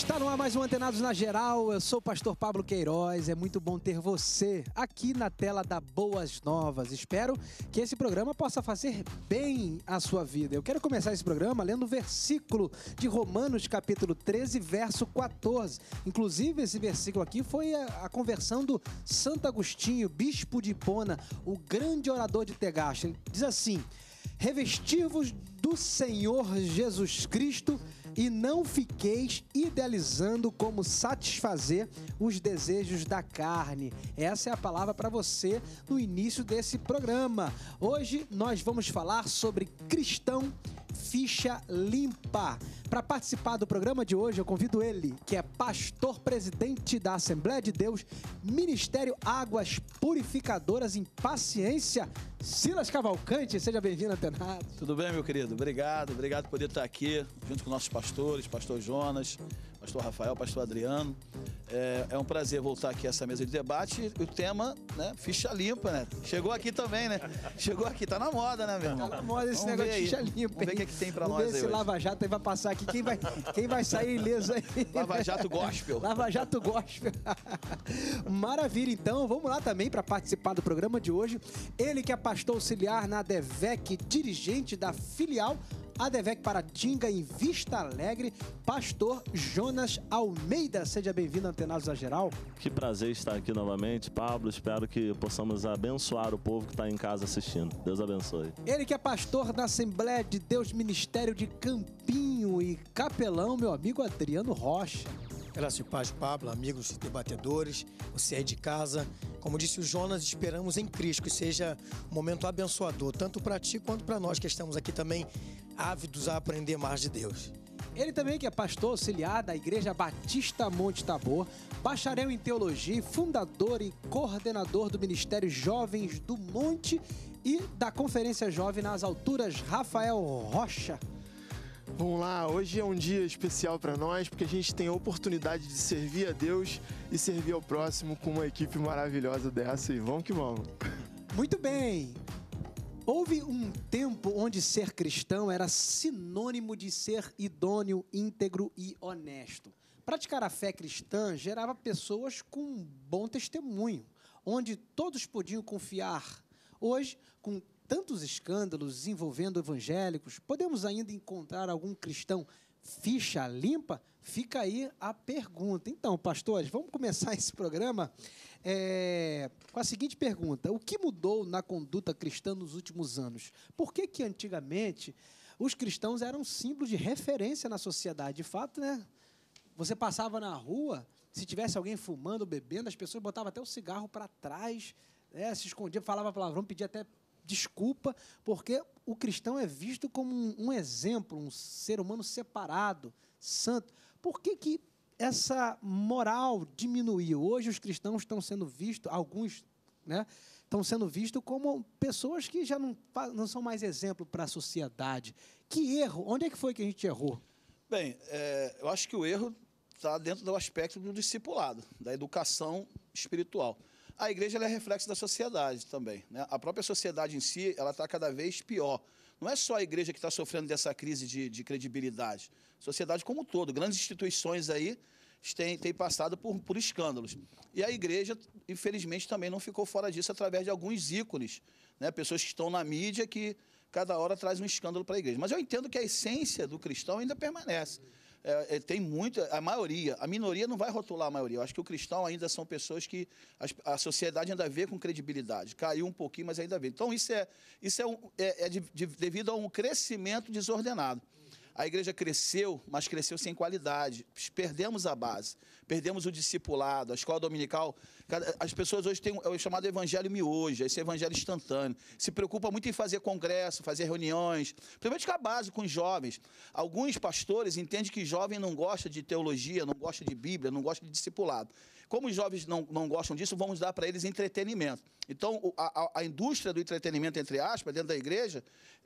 Está no ar mais um Antenados na Geral. Eu sou o pastor Pablo Queiroz. É muito bom ter você aqui na tela da Boas Novas. Espero que esse programa possa fazer bem à sua vida. Eu quero começar esse programa lendo o versículo de Romanos, capítulo 13, verso 14. Inclusive, esse versículo aqui foi a conversão do Santo Agostinho, bispo de Ipona, o grande orador de Tegaste. Diz assim: Revestir-vos do Senhor Jesus Cristo e não fiqueis idealizando como satisfazer os desejos da carne. Essa é a palavra para você no início desse programa. Hoje nós vamos falar sobre cristão Ficha Limpa. Para participar do programa de hoje, eu convido ele, que é pastor presidente da Assembleia de Deus, Ministério Águas Purificadoras em Paciência, Silas Cavalcante. Seja bem-vindo, Antenado. Tudo bem, meu querido? Obrigado, obrigado por poder estar aqui junto com nossos pastores, pastor Jonas pastor Rafael, pastor Adriano. É, é, um prazer voltar aqui a essa mesa de debate. O tema, né? Ficha limpa, né? Chegou aqui também, né? Chegou aqui, tá na moda, né, meu irmão? Tá na moda esse Vamos negócio de ficha limpa. Vamos ver o que, é que tem pra Vamos nós ver aí. Esse hoje. Lava Jato aí vai passar aqui. Quem vai, quem vai sair ileso aí? Lava Jato Gospel. Lava Jato Gospel. Maravilha, então. Vamos lá também para participar do programa de hoje. Ele que é pastor auxiliar na DEVEC, dirigente da filial ADVEC Paratinga, em Vista Alegre, pastor Jonas Almeida. Seja bem-vindo, Antenados a Geral. Que prazer estar aqui novamente, Pablo. Espero que possamos abençoar o povo que está em casa assistindo. Deus abençoe. Ele que é pastor da Assembleia de Deus Ministério de Campinho e capelão, meu amigo Adriano Rocha. Graças e paz, Pablo, amigos debatedores, você aí de casa. Como disse o Jonas, esperamos em Cristo que seja um momento abençoador, tanto para ti quanto para nós que estamos aqui também ávidos a aprender mais de Deus. Ele também que é pastor auxiliar da Igreja Batista Monte Tabor, bacharel em teologia, fundador e coordenador do Ministério Jovens do Monte e da Conferência Jovem nas Alturas, Rafael Rocha. Vamos lá, hoje é um dia especial para nós porque a gente tem a oportunidade de servir a Deus e servir ao próximo com uma equipe maravilhosa dessa e vamos que vamos. Muito bem, Houve um tempo onde ser cristão era sinônimo de ser idôneo, íntegro e honesto. Praticar a fé cristã gerava pessoas com um bom testemunho, onde todos podiam confiar. Hoje, com tantos escândalos envolvendo evangélicos, podemos ainda encontrar algum cristão ficha limpa? Fica aí a pergunta. Então, pastores, vamos começar esse programa é, com a seguinte pergunta: O que mudou na conduta cristã nos últimos anos? Por que, que antigamente os cristãos eram símbolos de referência na sociedade? De fato, né? Você passava na rua, se tivesse alguém fumando ou bebendo, as pessoas botavam até o cigarro para trás, né? se escondiam, falava palavrão, pedia até desculpa, porque o cristão é visto como um, um exemplo, um ser humano separado, santo. Por que, que essa moral diminuiu. Hoje os cristãos estão sendo vistos, alguns, né, estão sendo vistos como pessoas que já não, não são mais exemplo para a sociedade. Que erro? Onde é que foi que a gente errou? Bem, é, eu acho que o erro está dentro do aspecto do discipulado, da educação espiritual. A igreja é reflexo da sociedade também. Né? A própria sociedade em si ela está cada vez pior. Não é só a igreja que está sofrendo dessa crise de, de credibilidade sociedade como um todo. Grandes instituições aí têm, têm passado por, por escândalos. E a igreja, infelizmente, também não ficou fora disso através de alguns ícones, né? pessoas que estão na mídia que cada hora traz um escândalo para a igreja. Mas eu entendo que a essência do cristão ainda permanece. É, é, tem muita, a maioria, a minoria não vai rotular a maioria. Eu acho que o cristão ainda são pessoas que a, a sociedade ainda vê com credibilidade. Caiu um pouquinho, mas ainda vê. Então, isso é, isso é, um, é, é de, de, devido a um crescimento desordenado. A igreja cresceu, mas cresceu sem qualidade. Perdemos a base, perdemos o discipulado, a escola dominical. As pessoas hoje têm é o chamado evangelho miojo, esse evangelho instantâneo. Se preocupa muito em fazer congresso, fazer reuniões, principalmente com a base, com os jovens. Alguns pastores entendem que jovem não gosta de teologia, não gosta de Bíblia, não gosta de discipulado. Como os jovens não, não gostam disso, vamos dar para eles entretenimento. Então, a, a, a indústria do entretenimento, entre aspas, dentro da igreja,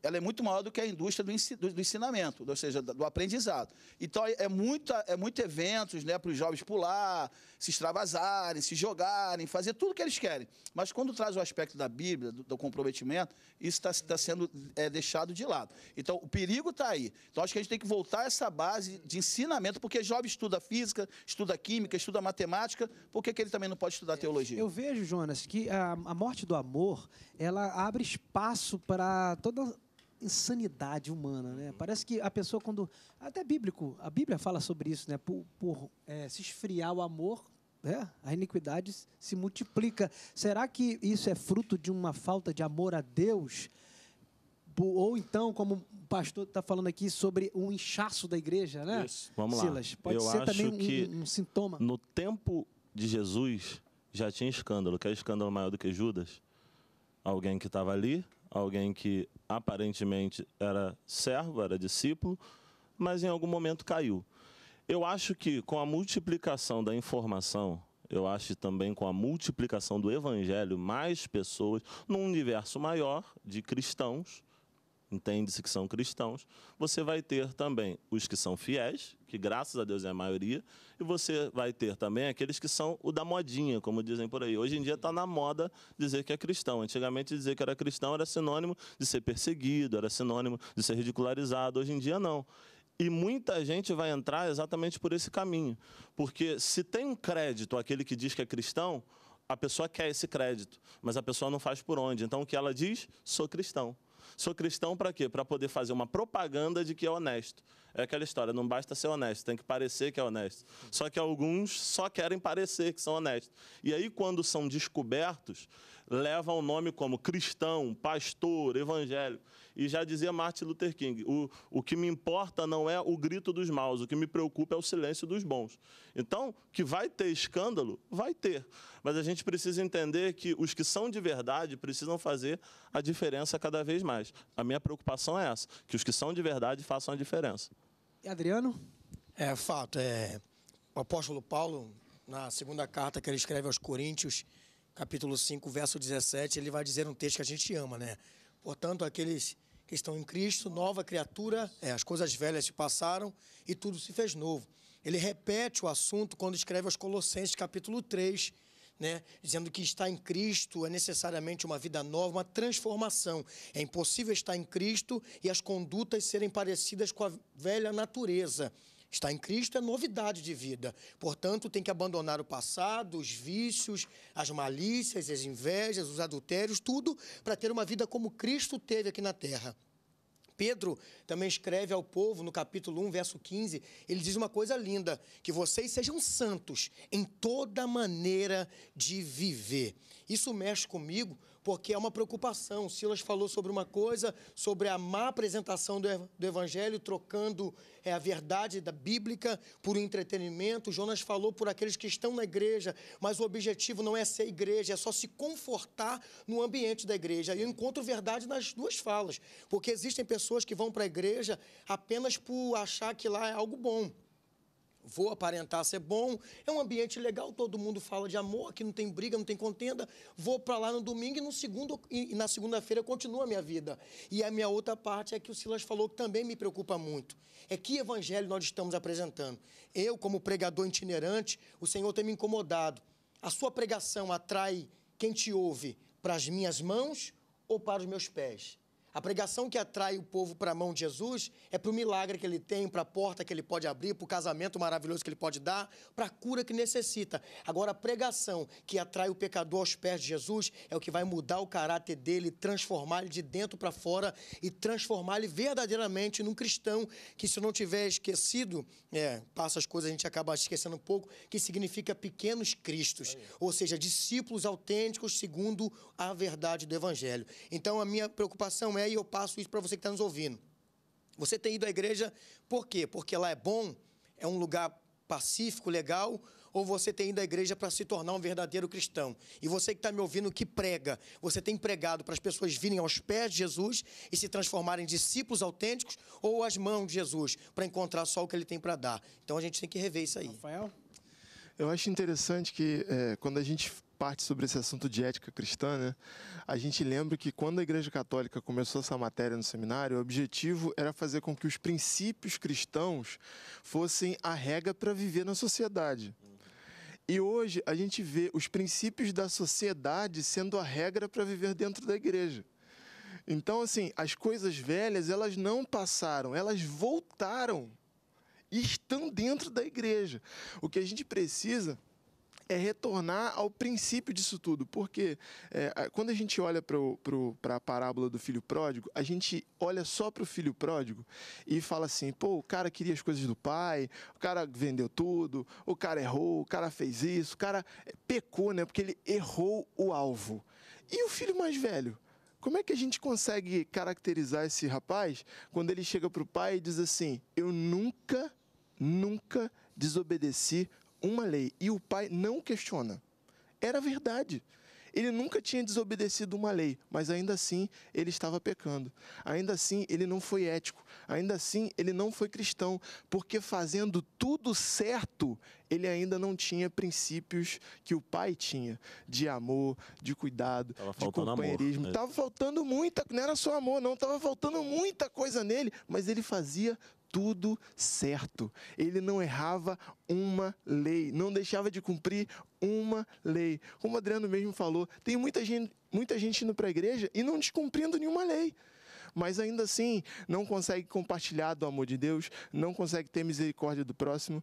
ela é muito maior do que a indústria do, ensinamento, ou seja, do aprendizado. Então, é, é muito, é muito eventos né, para os jovens pular, se extravasarem, se jogarem, fazer tudo o que eles querem. Mas quando traz o aspecto da Bíblia, do, do comprometimento, isso está tá sendo é, deixado de lado. Então, o perigo está aí. Então, acho que a gente tem que voltar a essa base de ensinamento, porque jovem estuda física, estuda química, estuda matemática, por que, que ele também não pode estudar teologia? Eu vejo, Jonas, que a, a morte do amor, ela abre espaço para toda insanidade humana, né? Uhum. Parece que a pessoa quando até bíblico, a Bíblia fala sobre isso, né? Por, por é, se esfriar o amor, né? a iniquidade se multiplica. Será que isso é fruto de uma falta de amor a Deus? Ou então, como o pastor está falando aqui sobre um inchaço da igreja, né? Isso. Vamos lá. Silas, pode Eu ser também um, um sintoma. No tempo de Jesus já tinha escândalo. Quer escândalo maior do que Judas? Alguém que estava ali alguém que aparentemente era servo, era discípulo, mas em algum momento caiu. Eu acho que com a multiplicação da informação, eu acho também com a multiplicação do evangelho, mais pessoas, num universo maior de cristãos, entende-se que são cristãos, você vai ter também os que são fiéis, que graças a Deus é a maioria, e você vai ter também aqueles que são o da modinha, como dizem por aí. Hoje em dia está na moda dizer que é cristão. Antigamente dizer que era cristão era sinônimo de ser perseguido, era sinônimo de ser ridicularizado. Hoje em dia não. E muita gente vai entrar exatamente por esse caminho. Porque se tem um crédito aquele que diz que é cristão, a pessoa quer esse crédito, mas a pessoa não faz por onde. Então o que ela diz? Sou cristão. Sou cristão para quê? Para poder fazer uma propaganda de que é honesto. É aquela história, não basta ser honesto, tem que parecer que é honesto. Só que alguns só querem parecer que são honestos. E aí, quando são descobertos, leva o nome como cristão, pastor, evangélico. E já dizia Martin Luther King: o, o que me importa não é o grito dos maus, o que me preocupa é o silêncio dos bons. Então, que vai ter escândalo, vai ter. Mas a gente precisa entender que os que são de verdade precisam fazer a diferença cada vez mais. A minha preocupação é essa: que os que são de verdade façam a diferença. E Adriano? É fato. É, o apóstolo Paulo, na segunda carta que ele escreve aos Coríntios capítulo 5, verso 17, ele vai dizer um texto que a gente ama, né? Portanto, aqueles que estão em Cristo, nova criatura, é, as coisas velhas se passaram e tudo se fez novo. Ele repete o assunto quando escreve aos Colossenses, capítulo 3, né? dizendo que estar em Cristo é necessariamente uma vida nova, uma transformação. É impossível estar em Cristo e as condutas serem parecidas com a velha natureza. Estar em Cristo é novidade de vida. Portanto, tem que abandonar o passado, os vícios, as malícias, as invejas, os adultérios, tudo para ter uma vida como Cristo teve aqui na terra. Pedro também escreve ao povo no capítulo 1, verso 15, ele diz uma coisa linda: que vocês sejam santos em toda maneira de viver. Isso mexe comigo, porque é uma preocupação. Silas falou sobre uma coisa, sobre a má apresentação do, Evangelho, trocando é, a verdade da bíblica por um entretenimento. Jonas falou por aqueles que estão na igreja, mas o objetivo não é ser igreja, é só se confortar no ambiente da igreja. E eu encontro verdade nas duas falas, porque existem pessoas que vão para a igreja apenas por achar que lá é algo bom vou aparentar ser bom. É um ambiente legal, todo mundo fala de amor, aqui não tem briga, não tem contenda. Vou para lá no domingo e, no segundo, e na segunda-feira continua a minha vida. E a minha outra parte é que o Silas falou que também me preocupa muito. É que evangelho nós estamos apresentando? Eu, como pregador itinerante, o Senhor tem me incomodado. A sua pregação atrai quem te ouve para as minhas mãos ou para os meus pés? A pregação que atrai o povo para a mão de Jesus é para o milagre que ele tem, para a porta que ele pode abrir, para o casamento maravilhoso que ele pode dar, para a cura que necessita. Agora, a pregação que atrai o pecador aos pés de Jesus é o que vai mudar o caráter dele, transformar ele de dentro para fora e transformar ele verdadeiramente num cristão que, se não tiver esquecido, é, passa as coisas, a gente acaba esquecendo um pouco, que significa pequenos cristos, ou seja, discípulos autênticos segundo a verdade do Evangelho. Então, a minha preocupação é e e eu passo isso para você que está nos ouvindo. Você tem ido à igreja por quê? Porque lá é bom, é um lugar pacífico, legal, ou você tem ido à igreja para se tornar um verdadeiro cristão. E você que está me ouvindo, que prega, você tem pregado para as pessoas virem aos pés de Jesus e se transformarem em discípulos autênticos ou às mãos de Jesus, para encontrar só o que ele tem para dar. Então a gente tem que rever isso aí. Rafael? Eu acho interessante que é, quando a gente parte sobre esse assunto de ética cristã, né? a gente lembra que quando a Igreja Católica começou essa matéria no seminário, o objetivo era fazer com que os princípios cristãos fossem a regra para viver na sociedade. E hoje a gente vê os princípios da sociedade sendo a regra para viver dentro da igreja. Então, assim, as coisas velhas, elas não passaram, elas voltaram e estão dentro da igreja. O que a gente precisa é retornar ao princípio disso tudo, porque é, quando a gente olha para a parábola do filho pródigo, a gente olha só para o filho pródigo e fala assim: pô, o cara queria as coisas do pai, o cara vendeu tudo, o cara errou, o cara fez isso, o cara é, pecou, né? Porque ele errou o alvo. E o filho mais velho? Como é que a gente consegue caracterizar esse rapaz quando ele chega para o pai e diz assim: eu nunca, nunca desobedeci uma lei e o pai não questiona. Era verdade. Ele nunca tinha desobedecido uma lei, mas ainda assim ele estava pecando. Ainda assim ele não foi ético. Ainda assim ele não foi cristão, porque fazendo tudo certo, ele ainda não tinha princípios que o pai tinha de amor, de cuidado, tava de companheirismo. Estava né? faltando muita, não era só amor, não, estava faltando muita coisa nele, mas ele fazia tudo certo. Ele não errava uma lei, não deixava de cumprir uma lei. Como o Adriano mesmo falou, tem muita gente, muita gente indo para a igreja e não descumprindo nenhuma lei. Mas ainda assim, não consegue compartilhar do amor de Deus, não consegue ter misericórdia do próximo,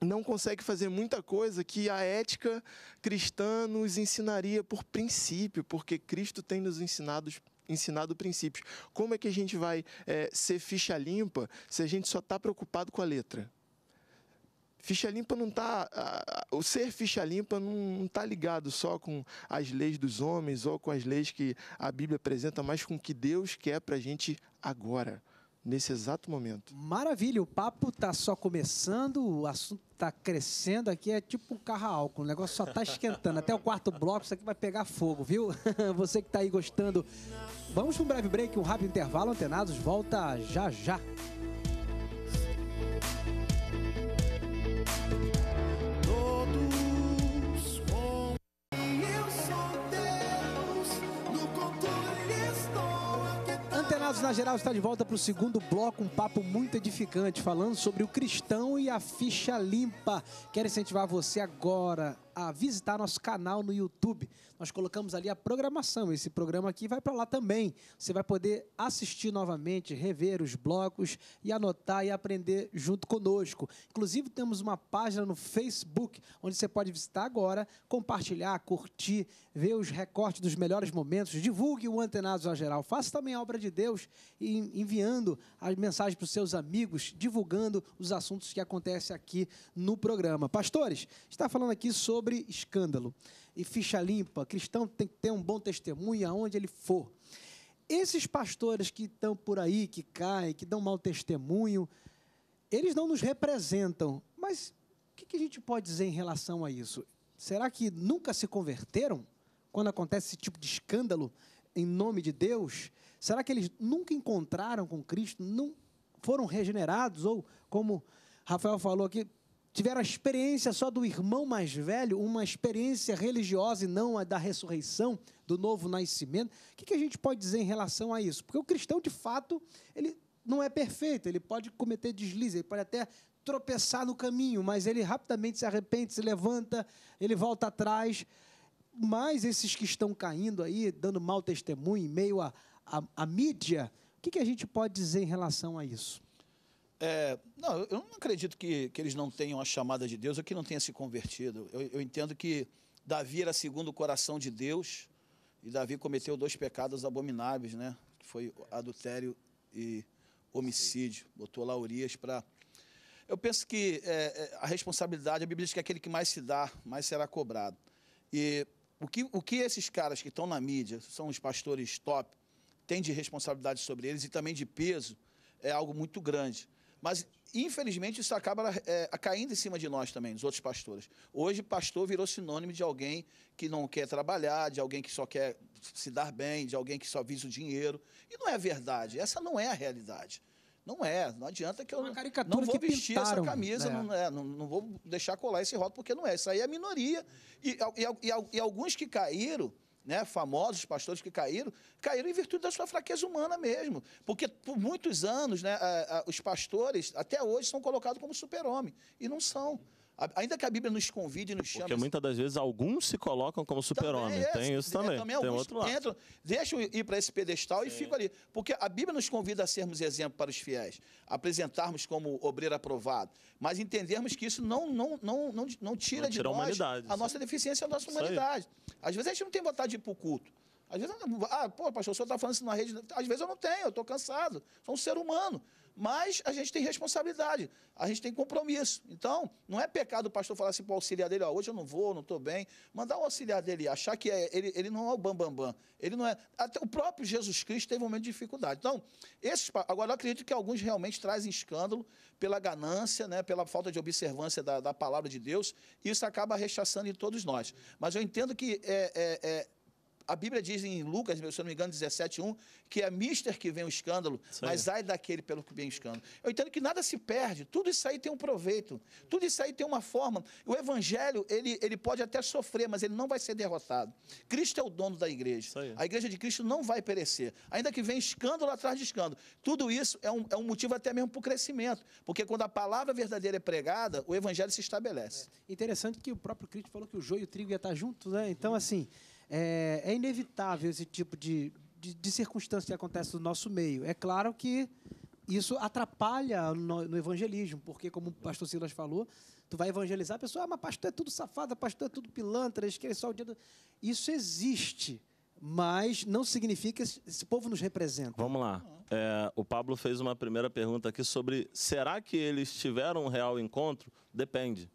não consegue fazer muita coisa que a ética cristã nos ensinaria por princípio, porque Cristo tem nos ensinado ensinado princípios. Como é que a gente vai é, ser ficha limpa se a gente só está preocupado com a letra? Ficha limpa não está. O ser ficha limpa não está ligado só com as leis dos homens ou com as leis que a Bíblia apresenta, mas com o que Deus quer para a gente agora nesse exato momento. Maravilha, o papo está só começando, o assunto está crescendo aqui, é tipo um carro álcool, o negócio só está esquentando. Até o quarto bloco isso aqui vai pegar fogo, viu? Você que está aí gostando. Vamos para um breve break, um rápido intervalo, antenados, volta já já. Caos na Geral está de volta para o segundo bloco, um papo muito edificante, falando sobre o cristão e a ficha limpa. Quero incentivar você agora a visitar nosso canal no YouTube. Nós colocamos ali a programação. Esse programa aqui vai para lá também. Você vai poder assistir novamente, rever os blocos e anotar e aprender junto conosco. Inclusive, temos uma página no Facebook onde você pode visitar agora, compartilhar, curtir, ver os recortes dos melhores momentos. Divulgue o Antenados a Geral. Faça também a obra de Deus enviando as mensagens para os seus amigos, divulgando os assuntos que acontecem aqui no programa. Pastores, está falando aqui sobre sobre escândalo. E ficha limpa, cristão tem que ter um bom testemunho aonde ele for. Esses pastores que estão por aí, que caem, que dão mau testemunho, eles não nos representam. Mas o que, que a gente pode dizer em relação a isso? Será que nunca se converteram quando acontece esse tipo de escândalo em nome de Deus? Será que eles nunca encontraram com Cristo? Não foram regenerados? Ou, como Rafael falou aqui, tiveram a experiência só do irmão mais velho, uma experiência religiosa e não a da ressurreição, do novo nascimento. O que, que a gente pode dizer em relação a isso? Porque o cristão, de fato, ele não é perfeito, ele pode cometer deslizes, ele pode até tropeçar no caminho, mas ele rapidamente se arrepende, se levanta, ele volta atrás. Mas esses que estão caindo aí, dando mau testemunho em meio à, à, mídia, o que, que a gente pode dizer em relação a isso? É, não, eu não acredito que, que eles não tenham a chamada de Deus ou que não tenha se convertido. Eu, eu entendo que Davi era segundo o coração de Deus e Davi cometeu dois pecados abomináveis, né? Que foi adultério e homicídio. Botou lá Urias para. Eu penso que é, é, a responsabilidade, a Bíblia diz que é aquele que mais se dá, mais será cobrado. E o que, o que esses caras que estão na mídia, são os pastores top, têm de responsabilidade sobre eles e também de peso, é algo muito grande. Mas, infelizmente, isso acaba é, caindo em cima de nós também, dos outros pastores. Hoje, pastor virou sinônimo de alguém que não quer trabalhar, de alguém que só quer se dar bem, de alguém que só visa o dinheiro. E não é verdade. Essa não é a realidade. Não é, não adianta que eu não vou vestir pintaram, essa camisa, né? não, é, não, não, vou deixar colar esse rótulo, porque não é. Isso aí é a minoria. E, e, e, e alguns que caíram, né, famosos pastores que caíram, caíram em virtude da sua fraqueza humana mesmo. Porque por muitos anos, né, a, a, os pastores, até hoje, são colocados como super-homem. E não são. Ainda que a Bíblia nos convide e nos chame. Porque muitas das vezes alguns se colocam como super-homem. É, tem isso é, também. também tem outro lado. Entram, deixam ir para esse pedestal Sim. e fico ali. Porque a Bíblia nos convida a sermos exemplo para os fiéis, apresentarmos como obreiro aprovado. Mas entendermos que isso não, não, não, não, não tira, não tira de nós a, a nossa deficiência, a nossa humanidade. Às vezes a gente não tem vontade de ir para o culto. Às vezes, ah, pô, pastor, o senhor está falando isso na rede. Às vezes eu não tenho, eu estou cansado. Sou um ser humano. Mas a gente tem responsabilidade, a gente tem compromisso. Então, não é pecado o pastor falar assim para o auxiliar dele, ó, hoje eu não vou, não estou bem. Mandar o auxiliar dele achar que é, ele, ele não é o bambambam. Bam, bam. Ele não é. Até o próprio Jesus Cristo teve um momento de dificuldade. Então, esses, agora eu acredito que alguns realmente trazem escândalo pela ganância, né, pela falta de observância da, da palavra de Deus. e Isso acaba rechaçando em todos nós. Mas eu entendo que é, é, é a Bíblia diz em Lucas, se não me engano, 17,1, que é mister que vem o escândalo, mas ai daquele pelo que vem o escândalo. Eu entendo que nada se perde, tudo isso aí tem um proveito, tudo isso aí tem uma forma. O evangelho, ele, ele pode até sofrer, mas ele não vai ser derrotado. Cristo é o dono da igreja. A igreja de Cristo não vai perecer, ainda que venha escândalo atrás de escândalo. Tudo isso é um, é um motivo até mesmo para o crescimento, porque quando a palavra verdadeira é pregada, o evangelho se estabelece. É. Interessante que o próprio Cristo falou que o joio e o trigo ia estar juntos, né? Então, assim. É, é inevitável esse tipo de, de, de, circunstância que acontece no nosso meio. É claro que isso atrapalha no, no evangelismo, porque, como o pastor Silas falou, tu vai evangelizar a pessoa, ah, mas pastor é tudo safado, pastor é tudo pilantra, eles querem só o dia do... Isso existe, mas não significa que esse povo nos representa. Vamos lá. É, o Pablo fez uma primeira pergunta aqui sobre será que eles tiveram um real encontro? Depende.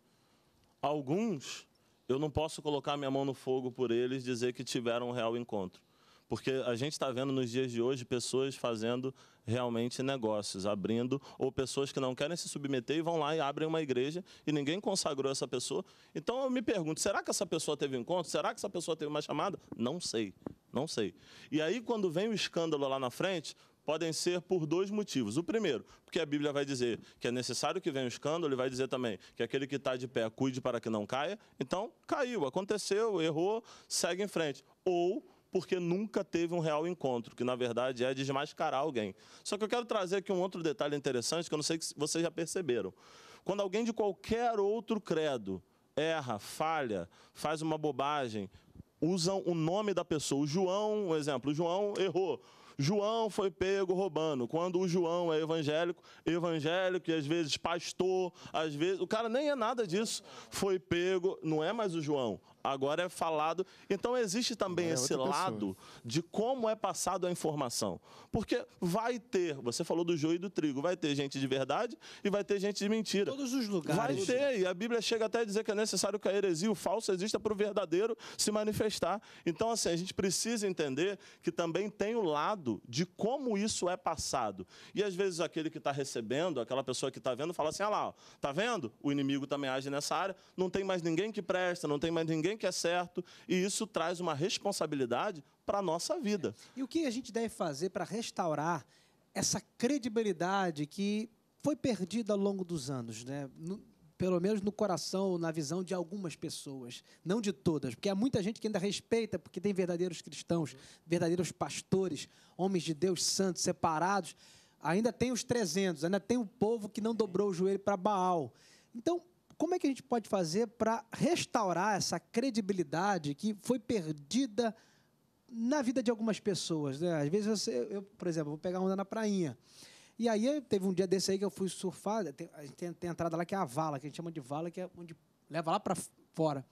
Alguns eu não posso colocar minha mão no fogo por eles dizer que tiveram um real encontro. Porque a gente está vendo nos dias de hoje pessoas fazendo realmente negócios, abrindo, ou pessoas que não querem se submeter e vão lá e abrem uma igreja e ninguém consagrou essa pessoa. Então eu me pergunto: será que essa pessoa teve um encontro? Será que essa pessoa teve uma chamada? Não sei, não sei. E aí, quando vem o escândalo lá na frente, podem ser por dois motivos. O primeiro, porque a Bíblia vai dizer que é necessário que venha o escândalo, e vai dizer também que aquele que está de pé cuide para que não caia. Então, caiu, aconteceu, errou, segue em frente. Ou porque nunca teve um real encontro, que na verdade é desmascarar alguém. Só que eu quero trazer aqui um outro detalhe interessante que eu não sei se vocês já perceberam. Quando alguém de qualquer outro credo erra, falha, faz uma bobagem, usam o nome da pessoa. O João, um exemplo, o João errou. João foi pego roubando. Quando o João é evangélico, evangélico e às vezes pastor, às vezes. O cara nem é nada disso. Foi pego, não é mais o João agora é falado. Então existe também é esse lado pessoa. de como é passado a informação. Porque vai ter, você falou do joio e do trigo, vai ter gente de verdade e vai ter gente de mentira. Todos os lugares. Vai ter, e a Bíblia chega até a dizer que é necessário que a heresia, o falso, exista para o verdadeiro se manifestar. Então, assim, a gente precisa entender que também tem o lado de como isso é passado. E às vezes aquele que está recebendo, aquela pessoa que está vendo, fala assim: ah lá, ó, tá vendo? O inimigo também age nessa área, não tem mais ninguém que presta, não tem mais ninguém que é certo, e isso traz uma responsabilidade para a nossa vida. E o que a gente deve fazer para restaurar essa credibilidade que foi perdida ao longo dos anos, né? No, pelo menos no coração, na visão de algumas pessoas, não de todas, porque há muita gente que ainda respeita, porque tem verdadeiros cristãos, verdadeiros pastores, homens de Deus santos, separados. Ainda tem os 300, ainda tem o povo que não dobrou o joelho para Baal. Então, como é que a gente pode fazer para restaurar essa credibilidade que foi perdida na vida de algumas pessoas? Né? Às vezes, você, eu, por exemplo, vou pegar onda na prainha. E aí teve um dia desse aí que eu fui surfar, tem, tem, tem entrada lá que é a vala, que a gente chama de vala, que é onde leva lá para fora.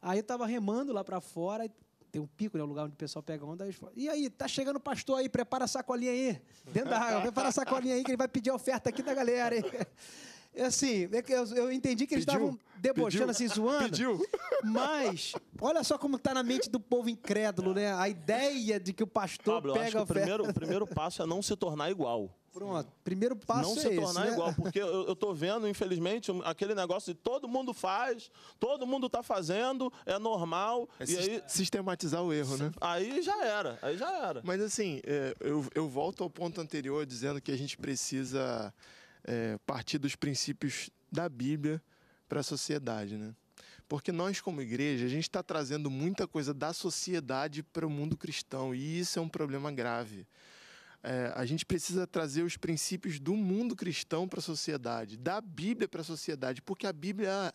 Aí eu estava remando lá para fora, e tem um pico, né, o lugar onde o pessoal pega onda. e aí, tá chegando o pastor aí, prepara a sacolinha aí, dentro da água, prepara a sacolinha aí que ele vai pedir a oferta aqui da galera. Hein? É assim, é eu entendi que eles estavam debochando, assim, Pediu? assim, zoando. Pediu. Mas, olha só como está na mente do povo incrédulo, né? A ideia de que o pastor Pablo, pega acho que o primeiro, o primeiro passo é não se tornar igual. Pronto, primeiro passo não é se tornar né? igual, porque eu, estou vendo, infelizmente, aquele negócio de todo mundo faz, todo mundo está fazendo, é normal. É e si aí, sistematizar o erro, né? Aí já era, aí já era. Mas assim, é, eu, eu volto ao ponto anterior dizendo que a gente precisa é, partir dos princípios da Bíblia para a sociedade, né? Porque nós, como igreja, a gente está trazendo muita coisa da sociedade para o mundo cristão e isso é um problema grave. É, a gente precisa trazer os princípios do mundo cristão para a sociedade, da Bíblia para a sociedade, porque a Bíblia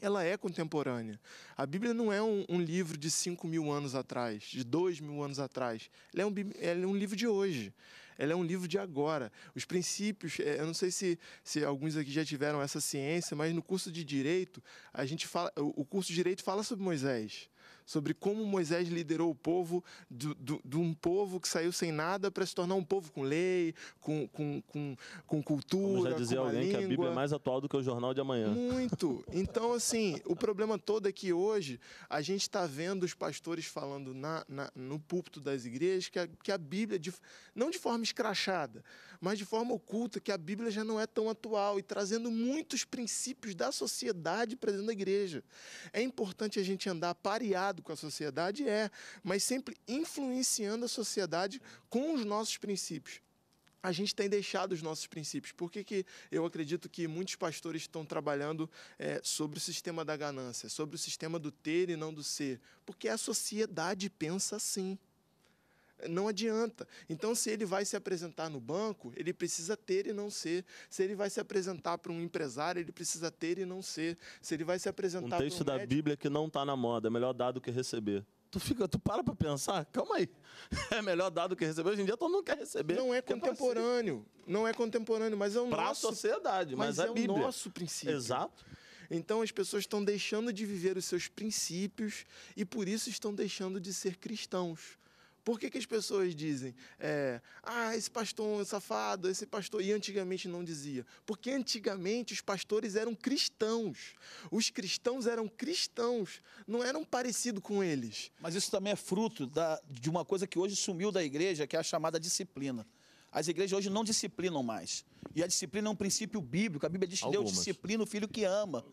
ela é contemporânea. A Bíblia não é um, um, livro de 5 mil anos atrás, de 2 mil anos atrás. Ela é, um, ela é um livro de hoje ela é um livro de agora. Os princípios, é, eu não sei se, se alguns aqui já tiveram essa ciência, mas no curso de direito, a gente fala, o curso de direito fala sobre Moisés sobre como Moisés liderou o povo do, do, de um povo que saiu sem nada para se tornar um povo com lei, com, com, com, com cultura. Como já dizia alguém língua. que a Bíblia é mais atual do que o jornal de amanhã. Muito. Então, assim, o problema todo é que hoje a gente está vendo os pastores falando na, na, no púlpito das igrejas que a, que a Bíblia, de, não de forma escrachada, mas de forma oculta, que a Bíblia já não é tão atual e trazendo muitos princípios da sociedade para dentro da igreja. É importante a gente andar pareado com a sociedade? É, mas sempre influenciando a sociedade com os nossos princípios a gente tem deixado os nossos princípios. Por que, que eu acredito que muitos pastores estão trabalhando é, sobre o sistema da ganância, sobre o sistema do ter e não do ser? Porque a sociedade pensa assim. Não adianta. Então, se ele vai se apresentar no banco, ele precisa ter e não ser. Se ele vai se apresentar para um empresário, ele precisa ter e não ser. Se ele vai se apresentar um texto um da médico... Bíblia que não está na moda, é melhor dar do que receber. Tu fica, tu para para pensar, calma aí. É melhor dar do que receber. Hoje em dia todo mundo quer receber. Não é tá contemporâneo, assim. não é contemporâneo, mas é o pra nosso. Para a sociedade, mas, mas é, é o nosso princípio. Exato. Então as pessoas estão deixando de viver os seus princípios e por isso estão deixando de ser cristãos. Por que, que as pessoas dizem, é, ah, esse pastor é safado, esse pastor. E antigamente não dizia? Porque antigamente os pastores eram cristãos. Os cristãos eram cristãos, não eram parecidos com eles. Mas isso também é fruto da, de uma coisa que hoje sumiu da igreja, que é a chamada disciplina. As igrejas hoje não disciplinam mais. E a disciplina é um princípio bíblico. A Bíblia diz que Algumas. Deus disciplina o filho que ama.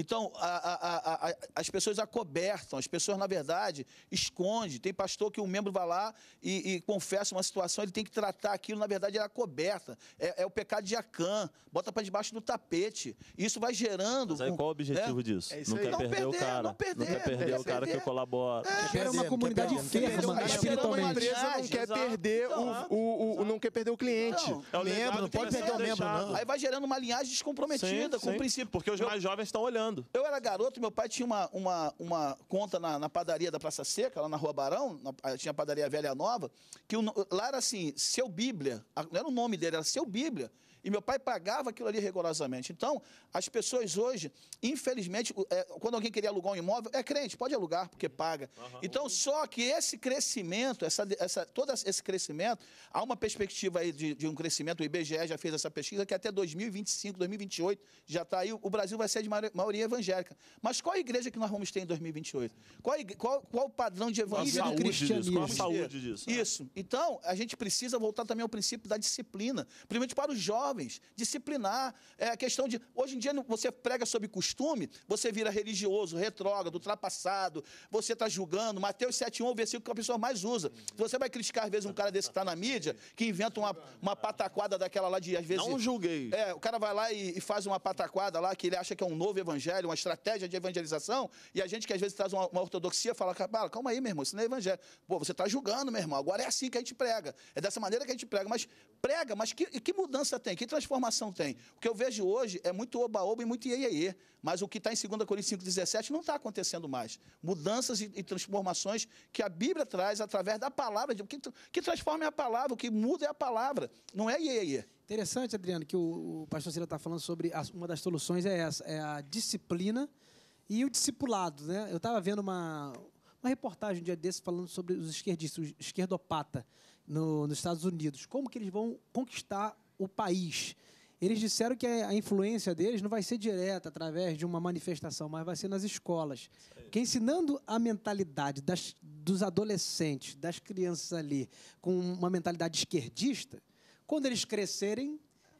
Então, a, a, a, as pessoas acobertam, as pessoas, na verdade, escondem. Tem pastor que um membro vai lá e, e confessa uma situação, ele tem que tratar aquilo, na verdade, é acoberta. É, é o pecado de Acã, bota para debaixo do tapete. Isso vai gerando. Mas aí, qual o objetivo é? disso? É não quer não perder, perder, o cara. Não, perder, não quer perder o cara que colabora. É, quer uma comunidade enferma espiritualmente. A empresa não quer perder o, o, o, não quer perder o cliente. Não, é o membro, não pode perder o membro, não. Aí vai gerando uma linhagem descomprometida com o princípio. Porque os mais jovens estão olhando. Eu era garoto, meu pai tinha uma, uma, uma conta na, na padaria da Praça Seca, lá na Rua Barão, na, tinha a padaria Velha Nova, que o, lá era assim, Seu Bíblia, não era o nome dele, era Seu Bíblia. E meu pai pagava aquilo ali rigorosamente. Então, as pessoas hoje, infelizmente, é, quando alguém queria alugar um imóvel, é crente, pode alugar porque paga. Uhum. Então, só que esse crescimento, essa, essa, todo esse crescimento, há uma perspectiva aí de, de um crescimento, o IBGE já fez essa pesquisa, que até 2025, 2028, já está aí, o Brasil vai ser de maioria evangélica. Mas qual a igreja que nós vamos ter em 2028? Qual, qual, qual o padrão de evangelho cristão cristianismo? Qual a saúde disso? Isso. Então, a gente precisa voltar também ao princípio da disciplina, primeiro para os jovens jovens, disciplinar. É a questão de. Hoje em dia você prega sobre costume, você vira religioso, retrógrado, ultrapassado, você está julgando. Mateus 7,1 é o versículo que a pessoa mais usa. Você vai criticar, às vezes, um cara desse que está na mídia, que inventa uma, uma pataquada daquela lá de, às vezes. Não julguei. É, o cara vai lá e, e faz uma pataquada lá que ele acha que é um novo evangelho, uma estratégia de evangelização, e a gente que às vezes traz uma, uma ortodoxia fala, calma aí, meu irmão, isso não é evangelho. Pô, você está julgando, meu irmão, agora é assim que a gente prega. É dessa maneira que a gente prega, mas prega, mas que, que mudança tem? Que transformação tem? O que eu vejo hoje é muito oba-oba e muito iê-iê, mas o que está em 2 Coríntios 5,17 não está acontecendo mais. Mudanças e, e, transformações que a Bíblia traz através da palavra. O que, que transforma é a palavra, o que muda é a palavra, não é iê-iê. Interessante, Adriano, que o, o pastor Cira está falando sobre uma das soluções é essa, é a disciplina e o discipulado. Né? Eu estava vendo uma, uma reportagem um dia desse falando sobre os esquerdistas, os esquerdopata no, nos Estados Unidos, como que eles vão conquistar o país. Eles disseram que a influência deles não vai ser direta através de uma manifestação, mas vai ser nas escolas. Que ensinando a mentalidade das, dos adolescentes, das crianças ali, com uma mentalidade esquerdista, quando eles crescerem,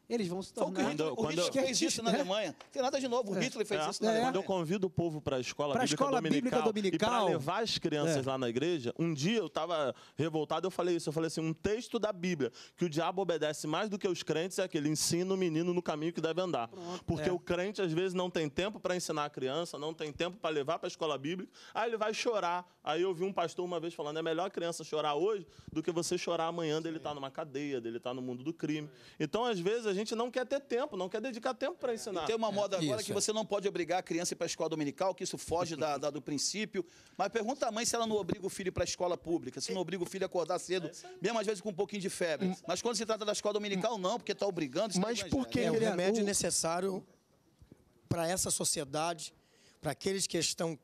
eles vão se tornar. o que quando, o Hitler fez isso na é. Alemanha. Não tem nada de novo. O é. Hitler fez é. isso na Alemanha. Quando eu convido o povo para a escola, pra bíblica, escola dominical, bíblica dominical. E para levar as crianças lá na igreja, um dia eu estava revoltado, eu falei isso. Eu falei assim: um texto da Bíblia que o diabo obedece mais do que os crentes é aquele ensina o menino no caminho que deve andar. Pronto, Porque é. o crente, às vezes, não tem tempo para ensinar a criança, não tem tempo para levar para a escola bíblica, aí ele vai chorar. Aí eu vi um pastor uma vez falando: é melhor a criança chorar hoje do que você chorar amanhã dele estar tá numa cadeia, dele estar tá no mundo do crime. Então, às vezes, a gente gente não quer ter tempo, não quer dedicar tempo para ensinar. E tem uma moda agora isso, que você não pode obrigar a criança para a escola dominical, que isso foge da, da, do princípio. Mas pergunta à mãe se ela não obriga o filho para a escola pública, se não obriga o filho a acordar cedo, é mesmo às vezes com um pouquinho de febre. Hum. Mas quando se trata da escola dominical, não, porque está obrigando. Tá Mas por que é o é remédio o... necessário para essa sociedade, para aqueles que estão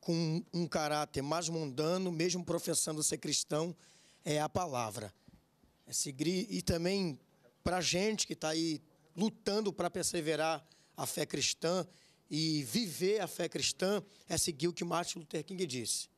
com um caráter mais mundano, mesmo professando ser cristão, é a palavra. É seguir e também para a gente que está aí lutando para perseverar a fé cristã e viver a fé cristã, é seguir o que Martin Luther King disse.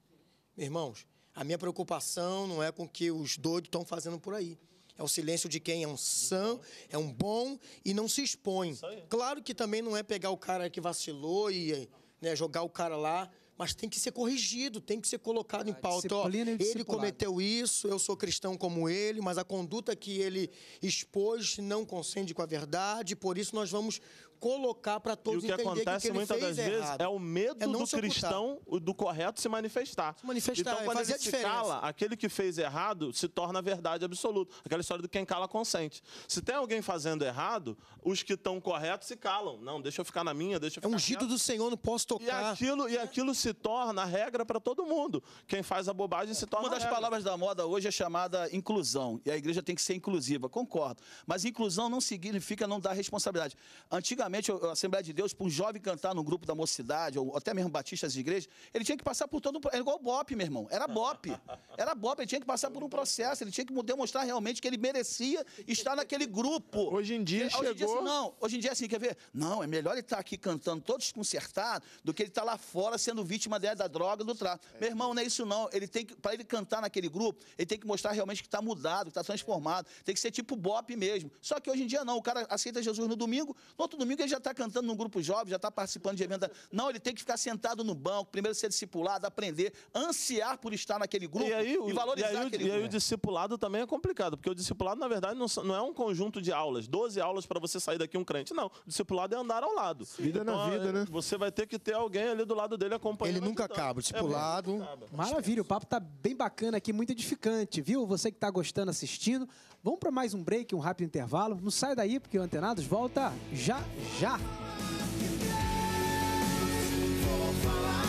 irmãos, a minha preocupação não é com o que os doidos estão fazendo por aí. É o silêncio de quem é um sã, é um bom e não se expõe. Claro que também não é pegar o cara que vacilou e né, jogar o cara lá mas tem que ser corrigido, tem que ser colocado em pauta. Ó, ele cometeu isso, eu sou cristão como ele, mas a conduta que ele expôs não concende com a verdade, por isso nós vamos colocar para todos e o que acontece que muitas das vezes errado. é o medo é do cristão do correto se manifestar. Se manifestar então, é quando ele se cala, aquele que fez errado se torna a verdade absoluta. Aquela história do quem cala consente. Se tem alguém fazendo errado, os que estão corretos se calam. Não, deixa eu ficar na minha, deixa eu ficar. É um gito do Senhor, não posso tocar. E aquilo, e aquilo se torna a regra para todo mundo. Quem faz a bobagem se torna. Uma das regra. palavras da moda hoje é chamada inclusão. E a igreja tem que ser inclusiva. Concordo. Mas inclusão não significa não dar responsabilidade. Antigamente, antigamente, a Assembleia de Deus, para um jovem cantar num grupo da mocidade, ou até mesmo batistas de igreja, ele tinha que passar por todo um. Era igual o BOP, meu irmão. Era BOP. Era BOP, ele tinha que passar por um processo, ele tinha que demonstrar realmente que ele merecia estar naquele grupo. Hoje em dia, é, hoje chegou... dia, assim, não, hoje em dia, assim, quer ver? Não, é melhor ele estar tá aqui cantando todo desconcertado do que ele estar tá lá fora sendo vítima da, da droga, do tráfico. É. Meu irmão, não é isso não. Ele tem que, para ele cantar naquele grupo, ele tem que mostrar realmente que está mudado, que está transformado. Tem que ser tipo BOP mesmo. Só que hoje em dia não, o cara aceita Jesus no domingo, no outro domingo que ele já está cantando num grupo jovem, já está participando de eventos. Não, ele tem que ficar sentado no banco, primeiro ser discipulado, aprender, ansiar por estar naquele grupo e, aí, e valorizar e aí, aquele e grupo. E aí o discipulado também é complicado, porque o discipulado, na verdade, não, não é um conjunto de aulas, 12 aulas para você sair daqui um crente. Não, o discipulado é andar ao lado. Sim. Vida então, na vida, é, né? Você vai ter que ter alguém ali do lado dele acompanhando. Ele nunca acaba, é discipulado. É, Maravilha, o papo está bem bacana aqui, muito edificante, viu? Você que está gostando, assistindo, Vamos para mais um break, um rápido intervalo. Não sai daí, porque o Antenados volta já já. Vou falar.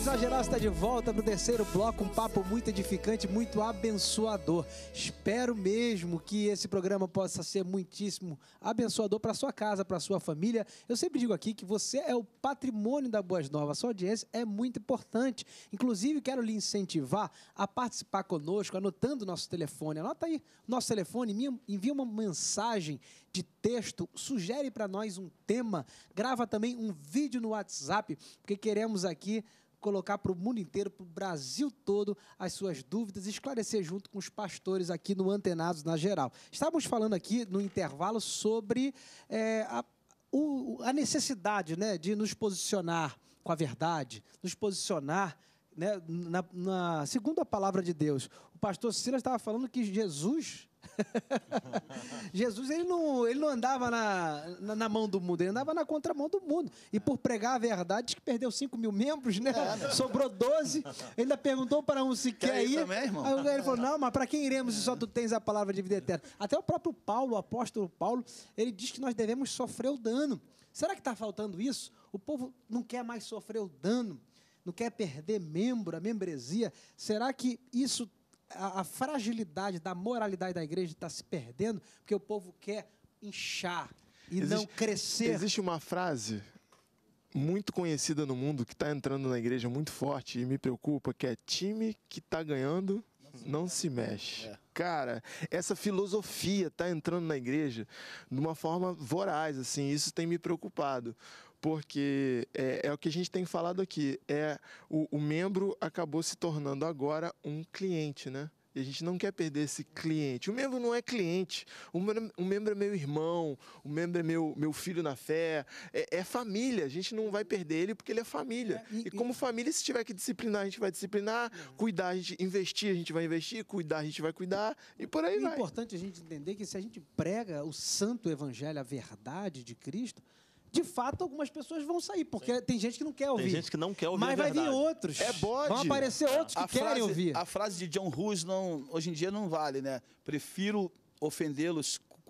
Amados Geral está de volta no terceiro bloco, um papo muito edificante, muito abençoador. Espero mesmo que esse programa possa ser muitíssimo abençoador para sua casa, para sua família. Eu sempre digo aqui que você é o patrimônio da Boas Novas, sua audiência é muito importante. Inclusive, quero lhe incentivar a participar conosco, anotando nosso telefone. Anota aí nosso telefone, envia uma mensagem de texto, sugere para nós um tema, grava também um vídeo no WhatsApp, porque queremos aqui colocar para o mundo inteiro, para o Brasil todo, as suas dúvidas e esclarecer junto com os pastores aqui no Antenados na Geral. Estávamos falando aqui no intervalo sobre é, a, o, a necessidade né, de nos posicionar com a verdade, nos posicionar né, na, na, segundo a palavra de Deus. O pastor Silas estava falando que Jesus Jesus ele não, ele não andava na, na, na, mão do mundo, ele andava na contramão do mundo. E por pregar a verdade, que perdeu 5 mil membros, né? É, Sobrou 12. Ele ainda perguntou para um se quer, quer ir. Também, irmão? Aí ele falou: Não, mas para quem iremos se só tu tens a palavra de vida eterna? Até o próprio Paulo, o apóstolo Paulo, ele diz que nós devemos sofrer o dano. Será que está faltando isso? O povo não quer mais sofrer o dano, não quer perder membro, a membresia. Será que isso a, a fragilidade da moralidade da igreja está se perdendo, porque o povo quer inchar e existe, não crescer. Existe uma frase muito conhecida no mundo que está entrando na igreja muito forte e me preocupa, que é time que está ganhando não se mexe. É. Cara, essa filosofia está entrando na igreja de uma forma voraz, assim, isso tem me preocupado porque é, é, o que a gente tem falado aqui, é o, o membro acabou se tornando agora um cliente, né? E a gente não quer perder esse cliente. O membro não é cliente. O membro, o membro é meu irmão. O membro é meu, meu filho na fé. É, é família. A gente não vai perder ele porque ele é família. É, e, e, como família, se tiver que disciplinar, a gente vai disciplinar. Cuidar, a gente investir, a gente vai investir. Cuidar, a gente vai cuidar. E por aí é vai. É importante a gente entender que se a gente prega o santo evangelho, a verdade de Cristo, de fato, algumas pessoas vão sair, porque Sim. tem gente que não quer ouvir. Tem gente que não quer ouvir. Mas vai vir outros. É bode. Vão aparecer outros que a querem frase, ouvir. A frase de John Hughes não, hoje em dia não vale, né? Prefiro ofendê-los com,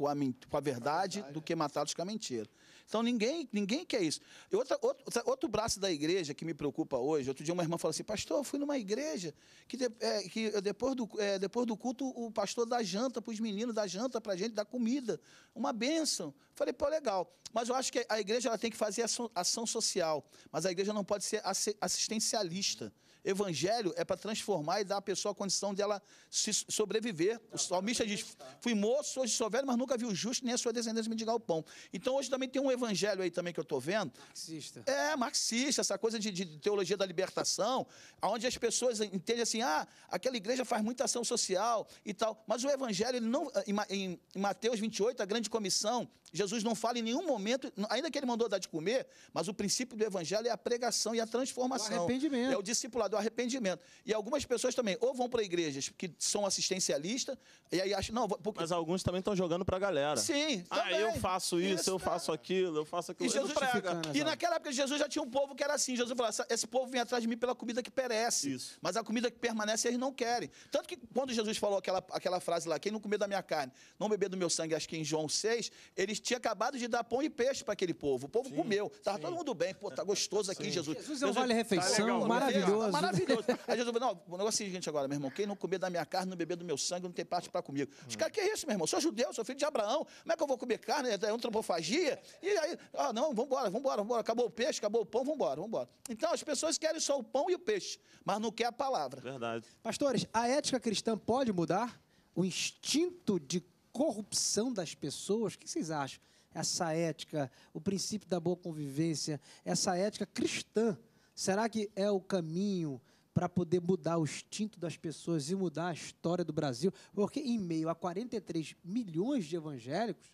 com a, verdade do que matá-los com a mentira. Então ninguém, ninguém quer isso. Outra, outro, outro braço da igreja que me preocupa hoje, outro dia uma irmã falou assim, pastor, eu fui numa igreja que, de, é, que depois, do, é, depois do culto o pastor dá janta para os meninos, dá janta para a gente, dá comida. Uma bênção. Falei, pô, legal. Mas eu acho que a igreja ela tem que fazer ação, ação social, mas a igreja não pode ser assistencialista. Evangelho é para transformar e dar à pessoa a condição de ela se sobreviver. Não, o salmista diz: fui moço, hoje sou velho, mas nunca vi o justo, nem a sua descendência mendigar o pão. Então hoje também tem um evangelho aí também que eu estou vendo. Marxista. É, marxista, essa coisa de, de teologia da libertação, onde as pessoas entendem assim: ah, aquela igreja faz muita ação social e tal. Mas o evangelho, ele não, em, em Mateus 28, a grande comissão, Jesus não fala em nenhum momento, ainda que ele mandou dar de comer, mas o princípio do evangelho é a pregação e a transformação. O arrependimento. É o discipulado do arrependimento. E algumas pessoas também, ou vão para igrejas que são assistencialistas, e aí acham, não, porque... Mas alguns também estão jogando para a galera. Sim, Ah, eu faço isso, isso eu faço é. aquilo, eu faço aquilo. E Jesus prega. Né, e naquela época Jesus já tinha um povo que era assim, Jesus falava, esse povo vem atrás de mim pela comida que perece. Isso. Mas a comida que permanece eles não querem. Tanto que quando Jesus falou aquela, aquela frase lá, quem não comer da minha carne, não beber do meu sangue, acho que em João 6, eles tinha acabado de dar pão e peixe para aquele povo. O povo sim, comeu. Estava todo mundo bem. Pô, tá gostoso aqui, sim. Jesus. Jesus é um vale-refeição tá né? maravilhoso maravilhoso. Aí Jesus falou, não, o negócio é o seguinte agora, meu irmão, quem não comer da minha carne, não beber do meu sangue, não tem parte para comigo. Os caras, que é isso, meu irmão? Sou judeu, sou filho de Abraão, como é que eu vou comer carne? É, é antropofagia? E aí, ah, não, vambora, vambora, vambora, acabou o peixe, acabou o pão, vambora, vambora. Então, as pessoas querem só o pão e o peixe, mas não quer a palavra. Verdade. Pastores, a ética cristã pode mudar? O instinto de corrupção das pessoas, o que vocês acham? Essa ética, o princípio da boa convivência, essa ética cristã Será que é o caminho para poder mudar o instinto das pessoas e mudar a história do Brasil? Porque em meio a 43 milhões de evangélicos,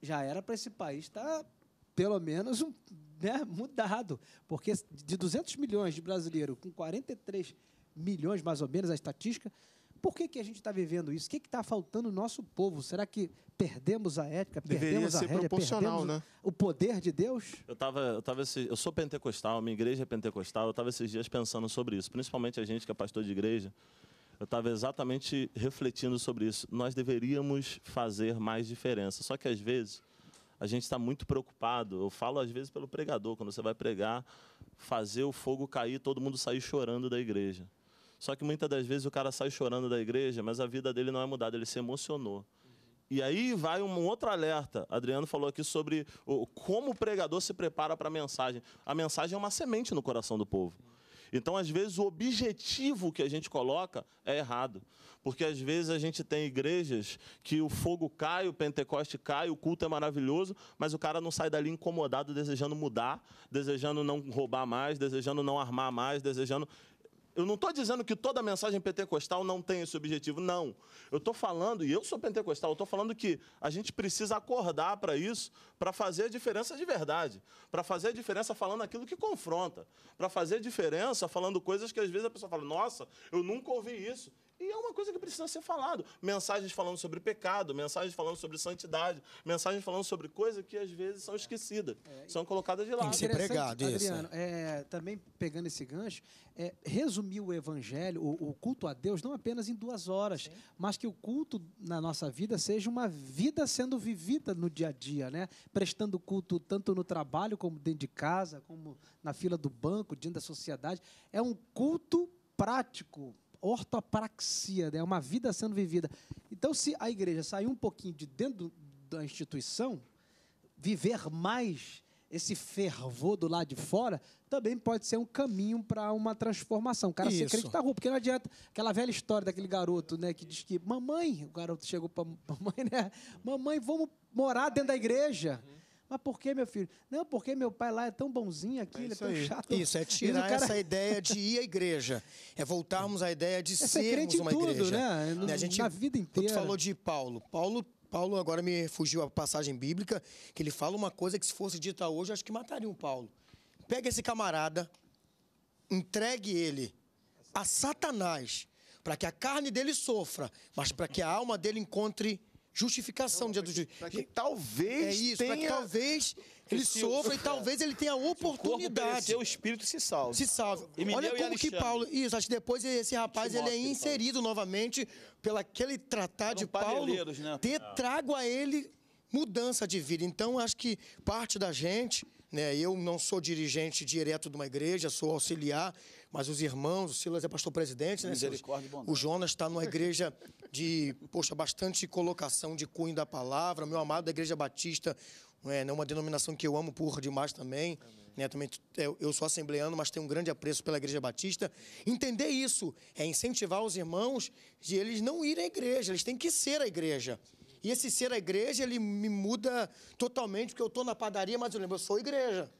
já era para esse país estar tá, pelo menos um, né, mudado, porque de 200 milhões de brasileiros com 43 milhões mais ou menos a estatística, por que, que a gente está vivendo isso? O que está faltando no nosso povo? Será que perdemos a ética, Deveria perdemos a rédea, perdemos né? o poder de Deus? Eu tava, eu, tava esse, eu sou pentecostal, minha igreja é pentecostal, eu estava esses dias pensando sobre isso, principalmente a gente que é pastor de igreja, eu estava exatamente refletindo sobre isso. Nós deveríamos fazer mais diferença, só que às vezes a gente está muito preocupado. Eu falo às vezes pelo pregador, quando você vai pregar, fazer o fogo cair, todo mundo sair chorando da igreja. Só que muitas das vezes o cara sai chorando da igreja, mas a vida dele não é mudada, ele se emocionou. E aí vai um outro alerta. Adriano falou aqui sobre o, como o pregador se prepara para a mensagem. A mensagem é uma semente no coração do povo. Então, às vezes, o objetivo que a gente coloca é errado. Porque, às vezes, a gente tem igrejas que o fogo cai, o Pentecoste cai, o culto é maravilhoso, mas o cara não sai dali incomodado, desejando mudar, desejando não roubar mais, desejando não armar mais, desejando. Eu não estou dizendo que toda mensagem pentecostal não tem esse objetivo, não. Eu estou falando, e eu sou pentecostal, eu estou falando que a gente precisa acordar para isso, para fazer a diferença de verdade, para fazer a diferença falando aquilo que confronta, para fazer a diferença falando coisas que às vezes a pessoa fala, nossa, eu nunca ouvi isso, e é uma coisa que precisa ser falado. Mensagens falando sobre pecado, mensagens falando sobre santidade, mensagens falando sobre coisas que às vezes são esquecidas, é, são colocadas de lado. Tem que ser pregado isso. Adriano, é. é, também pegando esse gancho, é, resumir o evangelho, o, o, culto a Deus, não apenas em duas horas, Sim. mas que o culto na nossa vida seja uma vida sendo vivida no dia a dia, né? Prestando culto tanto no trabalho como dentro de casa, como na fila do banco, diante da sociedade. É um culto prático, ortopraxia, é uma vida sendo vivida. Então, se a igreja sair um pouquinho de dentro da instituição, viver mais esse fervor do lado de fora, também pode ser um caminho para uma transformação. O cara Isso. ser crente rua, porque não adianta aquela velha história daquele garoto, né, que diz que mamãe, o garoto chegou para mamãe, né? Mamãe, vamos morar dentro da igreja. Uhum. Mas por que, meu filho? Não, porque meu pai lá é tão bonzinho aqui, é ele é tão aí. chato. Isso, é tirar cara... essa ideia de ir à igreja. É voltarmos à ideia de é sermos ser uma tudo, igreja. Né? No, né, a gente, na vida inteira. Tu falou de Paulo. Paulo. Paulo agora me fugiu a passagem bíblica, que ele fala uma coisa que se fosse dita hoje, acho que matariam Paulo. Pega esse camarada, entregue ele a Satanás, para que a carne dele sofra, mas para que a alma dele encontre Justificação não, dia do juiz. Que talvez é isso, tenha... que talvez ele sofra e talvez ele tenha oportunidade. O, espírito se salve. Se salve. Emilio Olha como que Paulo. Isso, acho que depois esse rapaz ele é inserido Paulo. novamente pelo aquele tratado de Paulo. Né? Ter trago a ele mudança de vida. Então, acho que parte da gente, né, eu não sou dirigente direto de uma igreja, sou auxiliar, mas os irmãos, o Silas é pastor presidente, né? Misericórdia O Jonas está numa igreja de, poxa, bastante colocação de cunho da palavra. Meu amado da Igreja Batista, é né, uma denominação que eu amo por demais também. Né, também é, eu sou assembleano, mas tenho um grande apreço pela Igreja Batista. Entender isso é incentivar os irmãos de eles não irem à igreja, eles têm que ser a igreja. E esse ser a igreja, ele me muda totalmente, porque eu estou na padaria, mas eu lembro, eu sou igreja.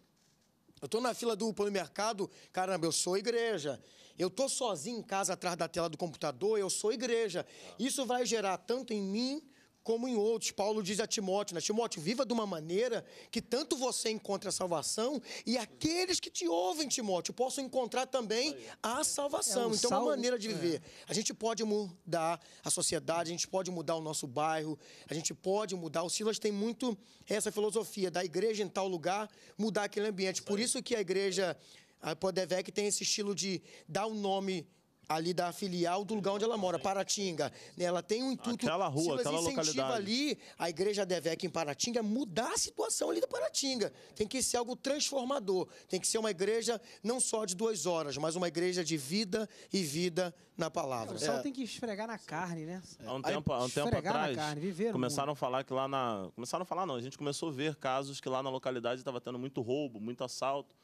Eu estou na fila do mercado, caramba, eu sou igreja. Eu estou sozinho em casa atrás da tela do computador, eu sou igreja. Tá. Isso vai gerar tanto em mim como em outros. Paulo diz a Timóteo, né? Timóteo, viva de uma maneira que tanto você encontre a salvação e aqueles que te ouvem, Timóteo, possam encontrar também a salvação. É então, é sal... uma maneira de viver. É. A gente pode mudar a sociedade, a gente pode mudar o nosso bairro, a gente pode mudar. O Silas tem muito essa filosofia da igreja em tal lugar, mudar aquele ambiente. Por isso que a igreja, a Podevec tem esse estilo de dar o um nome ali da filial do lugar onde ela mora, Paratinga. Né? Ela tem um intuito. Aquela rua, se aquela localidade. ali a igreja Devec em Paratinga mudar a situação ali da Paratinga. Tem que ser algo transformador. Tem que ser uma igreja não só de duas horas, mas uma igreja de vida e vida na palavra. O pessoal é. tem que esfregar na carne, né? Há um tempo, há um tempo atrás, carne, começaram a falar que lá na... Começaram a falar, não. A gente começou a ver casos que lá na localidade estava tendo muito roubo, muito assalto.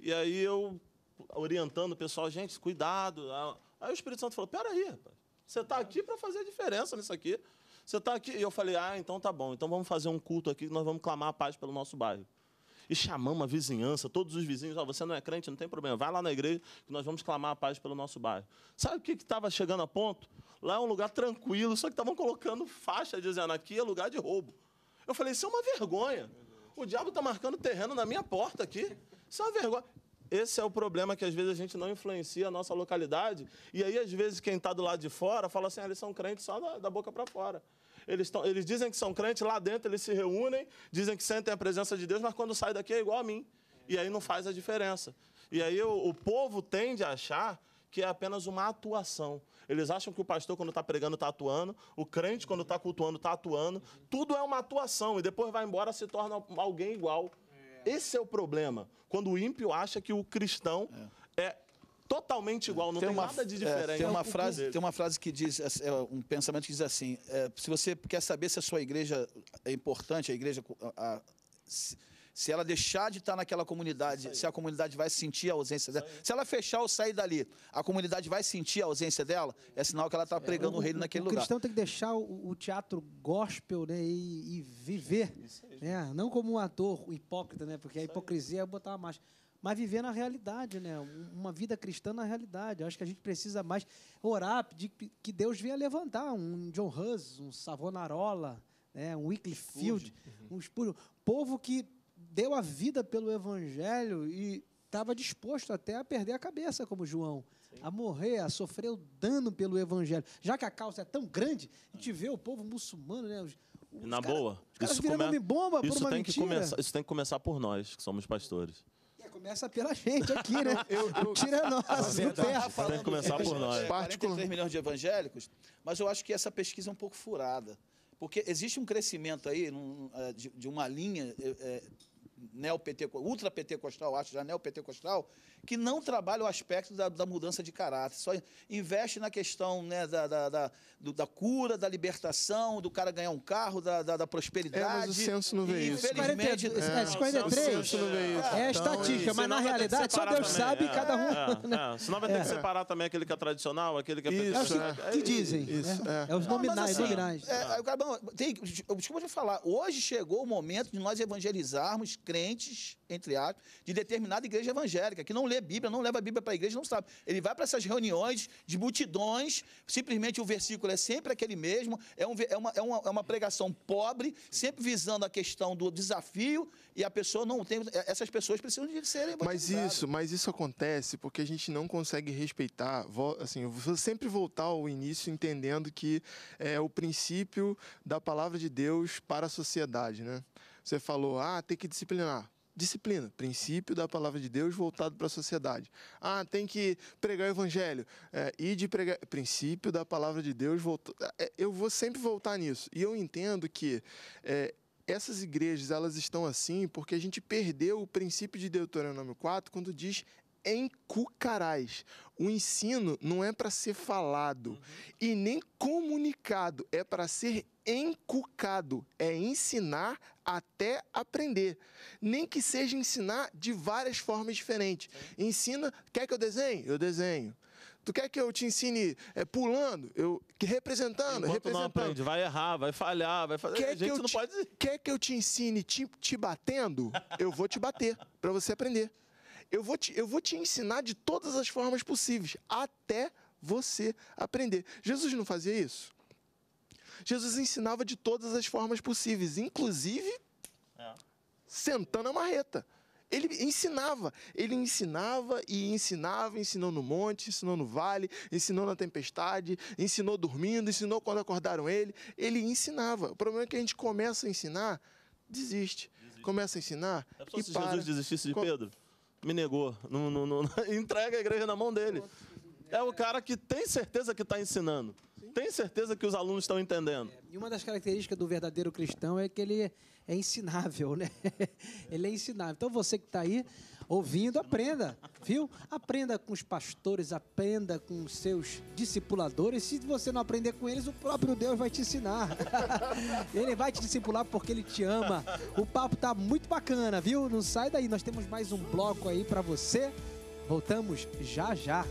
E aí eu orientando o pessoal, gente, cuidado. Aí o Espírito Santo falou: peraí, você está aqui para fazer a diferença nisso aqui. Você está aqui. E eu falei: ah, então tá bom, então vamos fazer um culto aqui, nós vamos clamar a paz pelo nosso bairro. E chamamos a vizinhança, todos os vizinhos: oh, você não é crente, não tem problema, vai lá na igreja que nós vamos clamar a paz pelo nosso bairro. Sabe o que estava chegando a ponto? Lá é um lugar tranquilo, só que estavam colocando faixa dizendo: aqui é lugar de roubo. Eu falei: isso é uma vergonha. O diabo está marcando terreno na minha porta aqui. Isso é uma vergonha. Esse é o problema que às vezes a gente não influencia a nossa localidade. E aí, às vezes, quem está do lado de fora fala assim: ah, eles são crentes só da, da boca para fora. Eles, tão, eles dizem que são crentes, lá dentro eles se reúnem, dizem que sentem a presença de Deus, mas quando sai daqui é igual a mim. E aí não faz a diferença. E aí o, o povo tende a achar que é apenas uma atuação. Eles acham que o pastor, quando está pregando, está atuando, o crente, quando está cultuando, está atuando. Tudo é uma atuação e depois vai embora se torna alguém igual. Esse é o problema. Quando o ímpio acha que o cristão é, é totalmente igual, não tem, tem uma, nada de é, diferente. É, tem, uma é frase, tem uma frase que diz, é, é um pensamento que diz assim, se você quer saber se a sua igreja é importante, a igreja... A, a, se, se ela deixar de estar naquela comunidade, se a comunidade vai sentir a ausência dela, se ela fechar ou sair dali, a comunidade vai sentir a ausência dela, é sinal que ela está pregando o, o reino naquele o lugar. O cristão tem que deixar o, o teatro gospel né, e, e viver, né? não como um ator hipócrita, né? porque a hipocrisia é botar uma máscara mas viver na realidade, né? Uma vida cristã na realidade. Eu acho que a gente precisa mais orar, pedir que Deus venha levantar um John Hus, um Savonarola, né, um Wycliffe Field, uhum. um um povo que deu a vida pelo evangelho e estava disposto até a perder a cabeça, como João, Sim. a morrer, a sofrer o dano pelo evangelho. Já que a causa é tão grande, a gente vê o povo muçulmano, né? Os, os Na cara, boa. isso come... bomba isso tem mentira. que começar, Isso tem que começar por nós, que somos pastores. É, começa pela gente aqui, né? eu, eu, Tira nós do tem que começar por parte nós. 43 milhões de evangélicos, mas eu acho que essa pesquisa é um pouco furada. Porque existe um crescimento aí num, é, de, de, uma linha é, é neopentecostal, ultrapentecostal, acho já neopentecostal, que não trabalha o aspecto da, da mudança de caráter, só investe na questão né, da, da, da, do, da, cura, da libertação, do cara ganhar um carro, da, da, da prosperidade. É, mas o censo não vê isso. Infelizmente, é, é, 53 não vê isso. é, então, é estatística, então, mas na realidade só Deus também. sabe é, cada um. É, né? É. Senão vai ter que é. separar também aquele que é tradicional, aquele que é... Isso, é o é que, dizem. Né? é. os ah, nominais. Não, mas, assim, é, desculpa te falar, hoje chegou o momento de nós evangelizarmos crentes, entre aspas, de determinada igreja evangélica, que não lê Bíblia, não leva a Bíblia para a igreja, não sabe. Ele vai para essas reuniões de multidões, simplesmente o versículo é sempre aquele mesmo, é, um, é, uma, é, uma, é uma pregação pobre, sempre visando a questão do desafio, e a pessoa não tem. É, essas pessoas precisam de serem Mas isso, mas isso acontece porque a gente não consegue respeitar. Assim, eu vou sempre voltar ao início entendendo que é o princípio da palavra de Deus para a sociedade, né? Você falou, ah, tem que disciplinar disciplina, princípio da palavra de Deus voltado para a sociedade. Ah, tem que pregar o evangelho. É, e de pregar. Princípio da palavra de Deus voltado. É, eu vou sempre voltar nisso. E eu entendo que. É, essas igrejas elas estão assim porque a gente perdeu o princípio de Deuteronômio 4 quando diz encucarás. O ensino não é para ser falado uhum. e nem comunicado, é para ser encucado, é ensinar até aprender. Nem que seja ensinar de várias formas diferentes. Ensina, quer que eu desenhe? Eu desenho. Tu quer que eu te ensine é, pulando, eu representando, Enquanto representando. não aprende, vai errar, vai falhar, vai fazer. Quer a gente que não te, pode. Quer que eu te ensine te, te batendo? Eu vou te bater para você aprender. Eu vou, te, eu vou te ensinar de todas as formas possíveis, até você aprender. Jesus não fazia isso? Jesus ensinava de todas as formas possíveis, inclusive é. sentando a marreta. Ele ensinava, ele ensinava e ensinava, ensinou no monte, ensinou no vale, ensinou na tempestade, ensinou dormindo, ensinou quando acordaram ele. Ele ensinava. O problema é que a gente começa a ensinar, desiste. desiste. Começa a ensinar. É e se para. Jesus desistisse de Com... Pedro? Me negou. Não, não, não, entrega a igreja na mão dele. É o cara que tem certeza que está ensinando. Tem certeza que os alunos estão entendendo. É, e uma das características do verdadeiro cristão é que ele é, é ensinável, né? Ele é ensinável. Então você que está aí ouvindo, aprenda, viu? Aprenda com os pastores, aprenda com os seus discipuladores. Se você não aprender com eles, o próprio Deus vai te ensinar. Ele vai te discipular porque ele te ama. O papo tá muito bacana, viu? Não sai daí. Nós temos mais um bloco aí para você. Voltamos já já.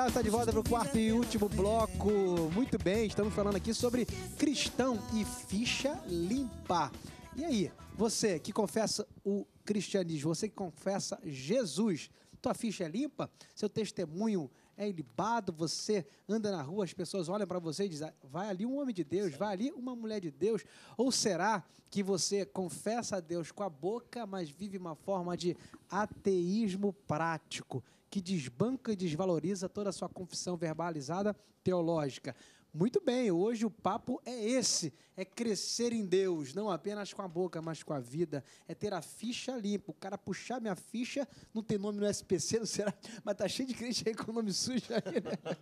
Liberal está de volta para o quarto e último bloco. Muito bem, estamos falando aqui sobre cristão e ficha limpa. E aí, você que confessa o cristianismo, você que confessa Jesus, tua ficha é limpa? Seu testemunho é ilibado? Você anda na rua, as pessoas olham para você e dizem: ah, vai ali um homem de Deus, vai ali uma mulher de Deus? Ou será que você confessa a Deus com a boca, mas vive uma forma de ateísmo prático? que desbanca e desvaloriza toda a sua confissão verbalizada teológica. Muito bem, hoje o papo é esse é crescer em Deus, não apenas com a boca, mas com a vida. É ter a ficha limpa. O cara puxar minha ficha, não tem nome no SPC, não será? Mas tá cheio de crente aí com nome sujo aí, né?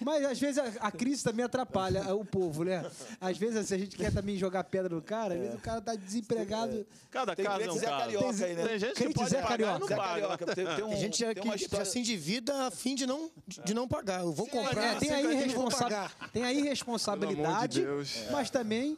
Mas às vezes a, a, crise também atrapalha o povo, né? Às vezes assim, a gente quer também jogar pedra no cara, às vezes o cara tá desempregado. Cada tem caso é um é caso. Carioca tem, aí, né? Tem gente crente que pode Zé Carioca. Não paga. Tem, tem, um, gente tem que história... assim de vida a fim de não, de não pagar. Eu vou comprar. É, é, tem, aí irresponsa... tem a irresponsabilidade, de mas também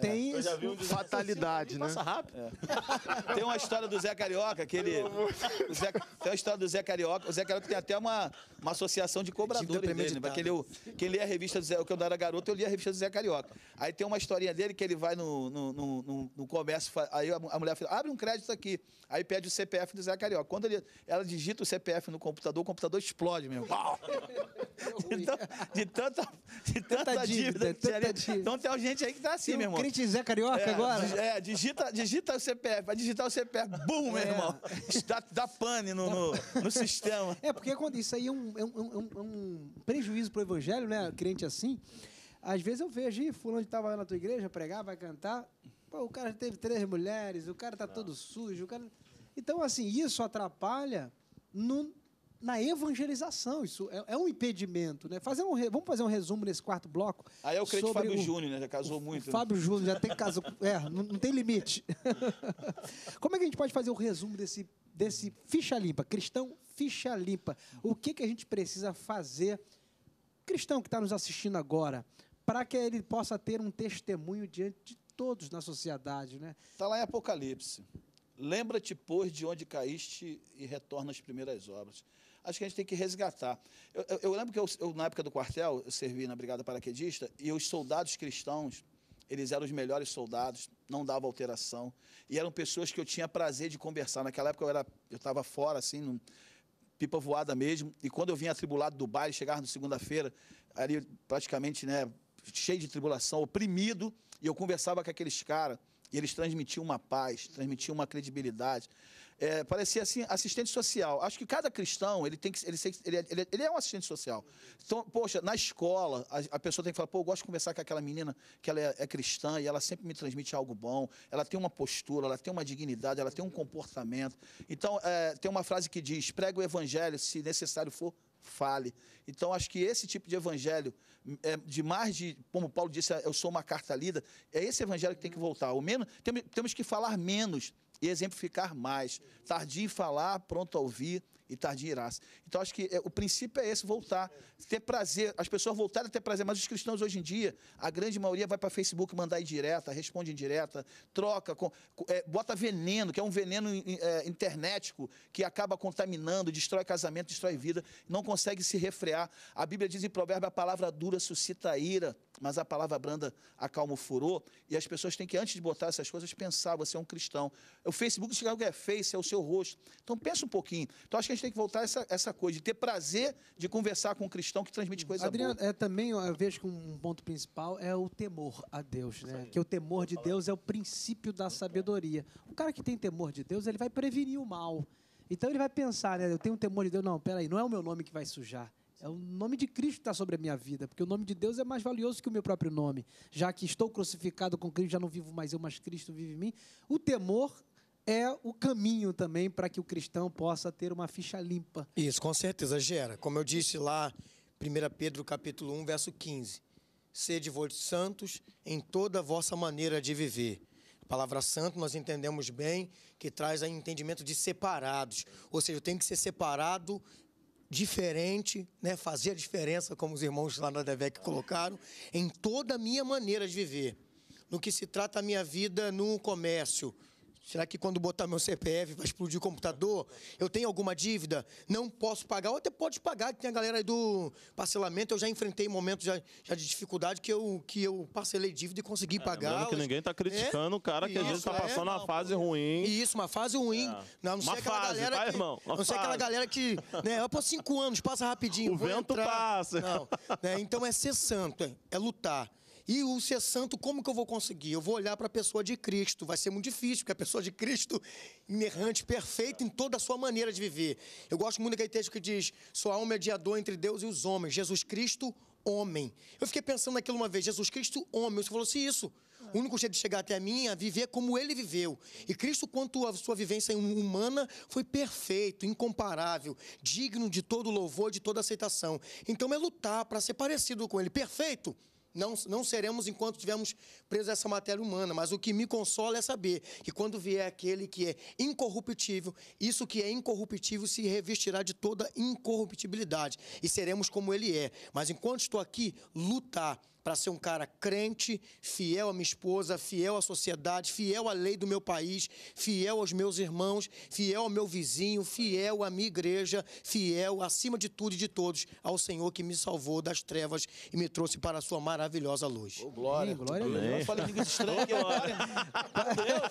tem é. um fatalidade, né? Passa rápido. É. Tem uma história do Zé Carioca, aquele O Zé, tem uma história do Zé Carioca. O Zé Carioca tem até uma, uma associação de cobradores dele, né? Ele, é quem lê é a revista do Zé... Quando eu era garoto, eu li a revista do Zé Carioca. Aí tem uma historinha dele que ele vai no, no, no, no comércio, aí a mulher fala, abre um crédito aqui. Aí pede o CPF do Zé Carioca. Quando ele, ela digita o CPF no computador, o computador explode mesmo. Pau! De, de, tanta, de tanta, tanta dívida. dívida, tanta dívida. Então tem gente aí que tá assim, meu irmão. Corinthians Zé Carioca é, agora? É, digita, digita o CPF. Vai digitar o CPF. Bum, é. meu irmão. Dá, dá pane no, no, no, sistema. É, porque quando isso aí é um, é um, é um, é é um prejuízo pro evangelho, né? Crente assim. Às vezes eu vejo, aí, fulano que tava lá na tua igreja pregar, vai cantar. Pô, o cara teve três mulheres, o cara tá Não. todo sujo, o cara... Então, assim, isso atrapalha no, na evangelização. Isso é, é um impedimento. Né? Fazer um, vamos fazer um resumo nesse quarto bloco. Aí é o crente Fábio o, Júnior, né? Já casou muito. O né? Fábio Júnior já tem caso. É, não, não tem limite. Como é que a gente pode fazer o um resumo desse, desse ficha limpa? Cristão ficha limpa. O que, que a gente precisa fazer, cristão que está nos assistindo agora, para que ele possa ter um testemunho diante de todos na sociedade, né? Está lá em Apocalipse. Lembra-te, pois, de onde caíste e retorna às primeiras obras acho que a gente tem que resgatar. Eu, eu, eu lembro que eu, eu, na época do quartel, eu servi na Brigada Paraquedista, e os soldados cristãos, eles eram os melhores soldados, não dava alteração, e eram pessoas que eu tinha prazer de conversar. Naquela época eu eu estava fora, assim, num, pipa voada mesmo, e quando eu vinha atribulado do baile, chegava na segunda-feira, ali praticamente, né, cheio de tribulação, oprimido, e eu conversava com aqueles caras, e eles transmitiam uma paz, transmitiam uma credibilidade. É, parecia assim, assistente social. Acho que cada cristão, ele tem que. Ele, ele, é, é, ele é um assistente social. Então, poxa, na escola, a, a, pessoa tem que falar, pô, eu gosto de conversar com aquela menina que ela é, é, cristã e ela sempre me transmite algo bom, ela tem uma postura, ela tem uma dignidade, ela tem um comportamento. Então, é, tem uma frase que diz: prega o evangelho, se necessário for, fale. Então, acho que esse tipo de evangelho, é, de mais de, como Paulo disse, eu sou uma carta lida, é esse evangelho que tem que voltar. ou menos, temos, temos que falar menos e exemplificar mais. Tardio em falar, pronto a ouvir e tardio em irás. Então, acho que é, o princípio é esse, voltar, ter prazer. As pessoas voltaram a ter prazer, mas os cristãos hoje em dia, a grande maioria vai para Facebook mandar em direta, responde em direta, troca, com, é, bota veneno, que é um veneno é, internetico, que acaba contaminando, destrói casamento, destrói vida, não consegue se refrear. A Bíblia diz em provérbio, a palavra dura suscita ira mas a palavra branda acalma o furor, e as pessoas têm que, antes de botar essas coisas, pensar, você é um cristão. O Facebook se o que é face, é o seu rosto. Então pensa um pouquinho. Então acho que a gente tem que voltar a essa, essa coisa, de ter prazer de conversar com um cristão que transmite coisa Adriano, boa. É, também, eu vejo que um ponto principal é o temor a Deus, né? Que o temor de Deus é o princípio da então. sabedoria. O cara que tem temor de Deus, ele vai prevenir o mal. Então ele vai pensar, né? Eu tenho um temor de Deus. Não, peraí, não é o meu nome que vai sujar é o nome de Cristo que está sobre a minha vida, porque o nome de Deus é mais valioso que o meu próprio nome. Já que estou crucificado com Cristo, já não vivo mais eu, mas Cristo vive em mim. O temor é o caminho também para que o cristão possa ter uma ficha limpa. Isso, com certeza, gera. Como eu disse lá, 1 Pedro capítulo 1, verso 15. Sede vós santos em toda a vossa maneira de viver. A palavra santo nós entendemos bem que traz o entendimento de separados. Ou seja, eu tenho que ser separado diferente, né, fazer a diferença, como os irmãos lá na DEVEC colocaram, em toda a minha maneira de viver. No que se trata a minha vida no comércio, Será que quando botar meu CPF vai explodir o computador? Eu tenho alguma dívida? Não posso pagar? Ou até pode pagar, tem a galera aí do parcelamento. Eu já enfrentei momentos já, já de dificuldade que eu, que eu parcelei dívida e consegui é, pagar. que ninguém está criticando é? o cara que isso, às vezes está é, passando é, uma fase ruim. Isso, uma fase ruim. É. Não, não sei uma aquela fase, galera que, irmão. Não sei aquela galera que... Né, eu passo cinco anos, passa rapidinho. O vento entrar. passa. Não, né, então é ser santo, é, é lutar. E o ser santo, como que eu vou conseguir? Eu vou olhar para a pessoa de Cristo. Vai ser muito difícil, porque a pessoa de Cristo, inerrante, perfeita em toda a sua maneira de viver. Eu gosto muito daquele texto que diz: Sua alma é mediador entre Deus e os homens. Jesus Cristo, homem. Eu fiquei pensando naquilo uma vez: Jesus Cristo, homem. Você falou assim: Isso. O único jeito de chegar até mim é viver como ele viveu. E Cristo, quanto a sua vivência hum, humana, foi perfeito, incomparável, digno de todo louvor, de toda aceitação. Então é lutar para ser parecido com ele. Perfeito? não, não seremos enquanto estivermos presos a essa matéria humana, mas o que me consola é saber que quando vier aquele que é incorruptível, isso que é incorruptível se revestirá de toda incorruptibilidade e seremos como ele é. Mas enquanto estou aqui, lutar para ser um cara crente, fiel à minha esposa, fiel à sociedade, fiel à lei do meu país, fiel aos meus irmãos, fiel ao meu vizinho, fiel à minha igreja, fiel, acima de tudo e de todos, ao Senhor que me salvou das trevas e me trouxe para a sua maravilhosa luz. Oh, glória. Sim, glória Amém. falei língua estranha. Oh, é glória.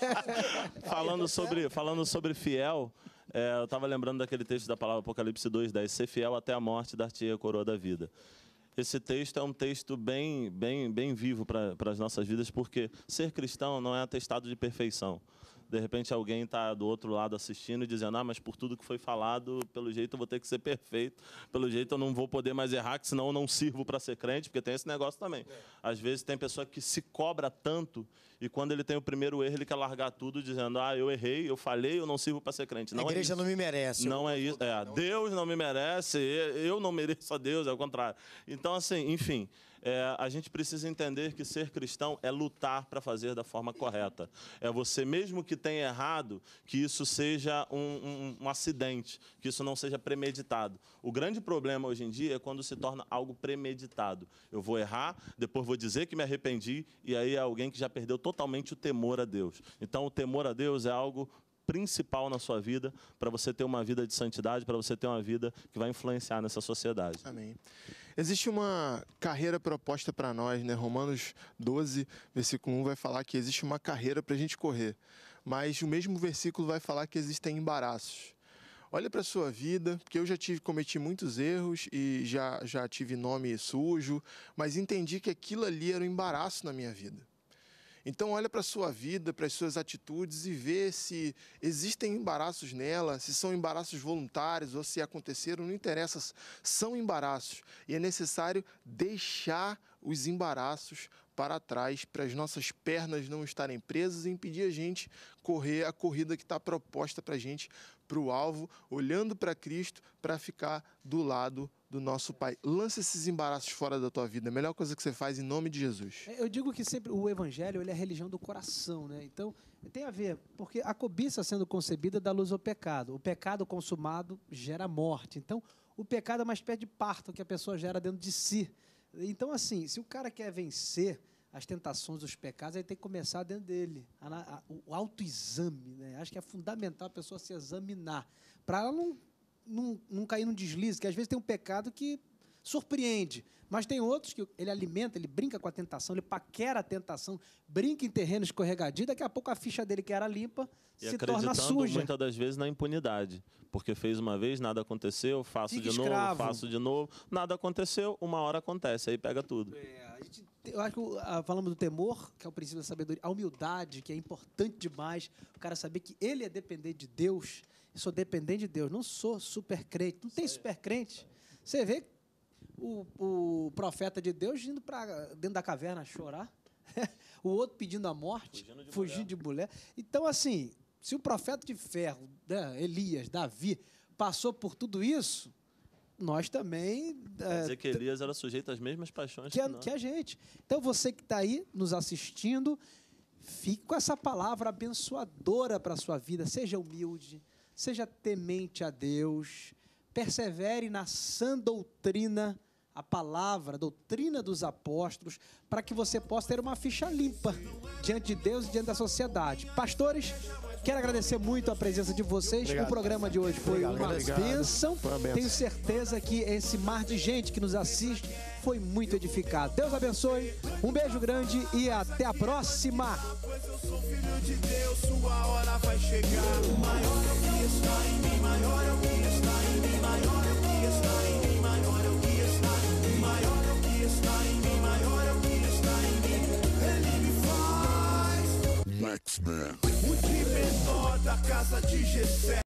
falando, sobre, falando sobre fiel, é, eu estava lembrando daquele texto da palavra Apocalipse 2:10, ser fiel até a morte, dar-te a coroa da vida esse texto é um texto bem, bem, bem vivo para as nossas vidas, porque ser cristão não é atestado de perfeição de repente alguém está do outro lado assistindo e dizendo, ah, mas por tudo que foi falado, pelo jeito eu vou ter que ser perfeito, pelo jeito eu não vou poder mais errar, que senão eu não sirvo para ser crente, porque tem esse negócio também. É. Às vezes tem pessoa que se cobra tanto e quando ele tem o primeiro erro, ele quer largar tudo dizendo, ah, eu errei, eu falei, eu não sirvo para ser crente. Não a é igreja é não me merece. Não é isso. É, Deus não me merece, eu não mereço a Deus, é o contrário. Então, assim, enfim é, a gente precisa entender que ser cristão é lutar para fazer da forma correta. É você, mesmo que tenha errado, que isso seja um, um, um acidente, que isso não seja premeditado. O grande problema hoje em dia é quando se torna algo premeditado. Eu vou errar, depois vou dizer que me arrependi, e aí é alguém que já perdeu totalmente o temor a Deus. Então, o temor a Deus é algo principal na sua vida, para você ter uma vida de santidade, para você ter uma vida que vai influenciar nessa sociedade. Amém. Existe uma carreira proposta para nós, né? Romanos 12, versículo 1 vai falar que existe uma carreira para a gente correr, mas o mesmo versículo vai falar que existem embaraços. Olha para sua vida, porque eu já tive cometi muitos erros e já já tive nome sujo, mas entendi que aquilo ali era um embaraço na minha vida. Então olha para a sua vida, para as suas atitudes e vê se existem embaraços nela, se são embaraços voluntários ou se aconteceram, não interessa, são embaraços. E é necessário deixar os embaraços para trás, para as nossas pernas não estarem presas e impedir a gente correr a corrida que está proposta para a gente para o alvo, olhando para Cristo, para ficar do lado do nosso Pai. Lança esses embaraços fora da tua vida. A melhor coisa que você faz em nome de Jesus. É, eu digo que sempre o evangelho ele é a religião do coração, né? Então, tem a ver, porque a cobiça sendo concebida dá luz ao pecado. O pecado consumado gera morte. Então, o pecado é uma espécie de parto que a pessoa gera dentro de si. Então, assim, se o cara quer vencer, as tentações, os pecados, ele tem que começar dentro dele. A, a, o autoexame, né? Acho que é fundamental a pessoa se examinar, para ela não, não, não cair num deslize, que às vezes tem um pecado que surpreende, mas tem outros que ele alimenta, ele brinca com a tentação, ele paquera a tentação, brinca em terreno escorregadio, daqui a pouco a ficha dele que era limpa e se torna suja. muitas das vezes na impunidade, porque fez uma vez, nada aconteceu, faço Fica de escravo. novo, faço de novo, nada aconteceu, uma hora acontece, aí pega tudo. É, gente, eu acho que uh, falamos do temor, que é o princípio da sabedoria, a humildade, que é importante demais, o cara saber que ele é dependente de Deus, eu sou dependente de Deus, não sou super crente, não tem super crente. Você vê o, o profeta de Deus indo para dentro da caverna chorar, o outro pedindo a morte, fugindo de, fugindo mulher. de mulher. Então, assim, se o profeta de ferro, né, Elias, Davi, passou por tudo isso, nós também. Quer é, dizer é, que Elias era sujeito às mesmas paixões que, que, a, que a gente. Então, você que está aí nos assistindo, fique com essa palavra abençoadora para a sua vida. Seja humilde, seja temente a Deus, persevere na sã doutrina a palavra, a doutrina dos apóstolos, para que você possa ter uma ficha limpa diante de Deus e diante da sociedade. Pastores, quero agradecer muito a presença de vocês. Obrigado. O programa de hoje foi obrigado, uma obrigado. bênção. Tenho certeza que esse mar de gente que nos assiste foi muito edificado. Deus abençoe, um beijo grande e até a próxima. Maior é o que está em mim, maior é o que está em mim, maior é o que está em mim. O time da casa de G7.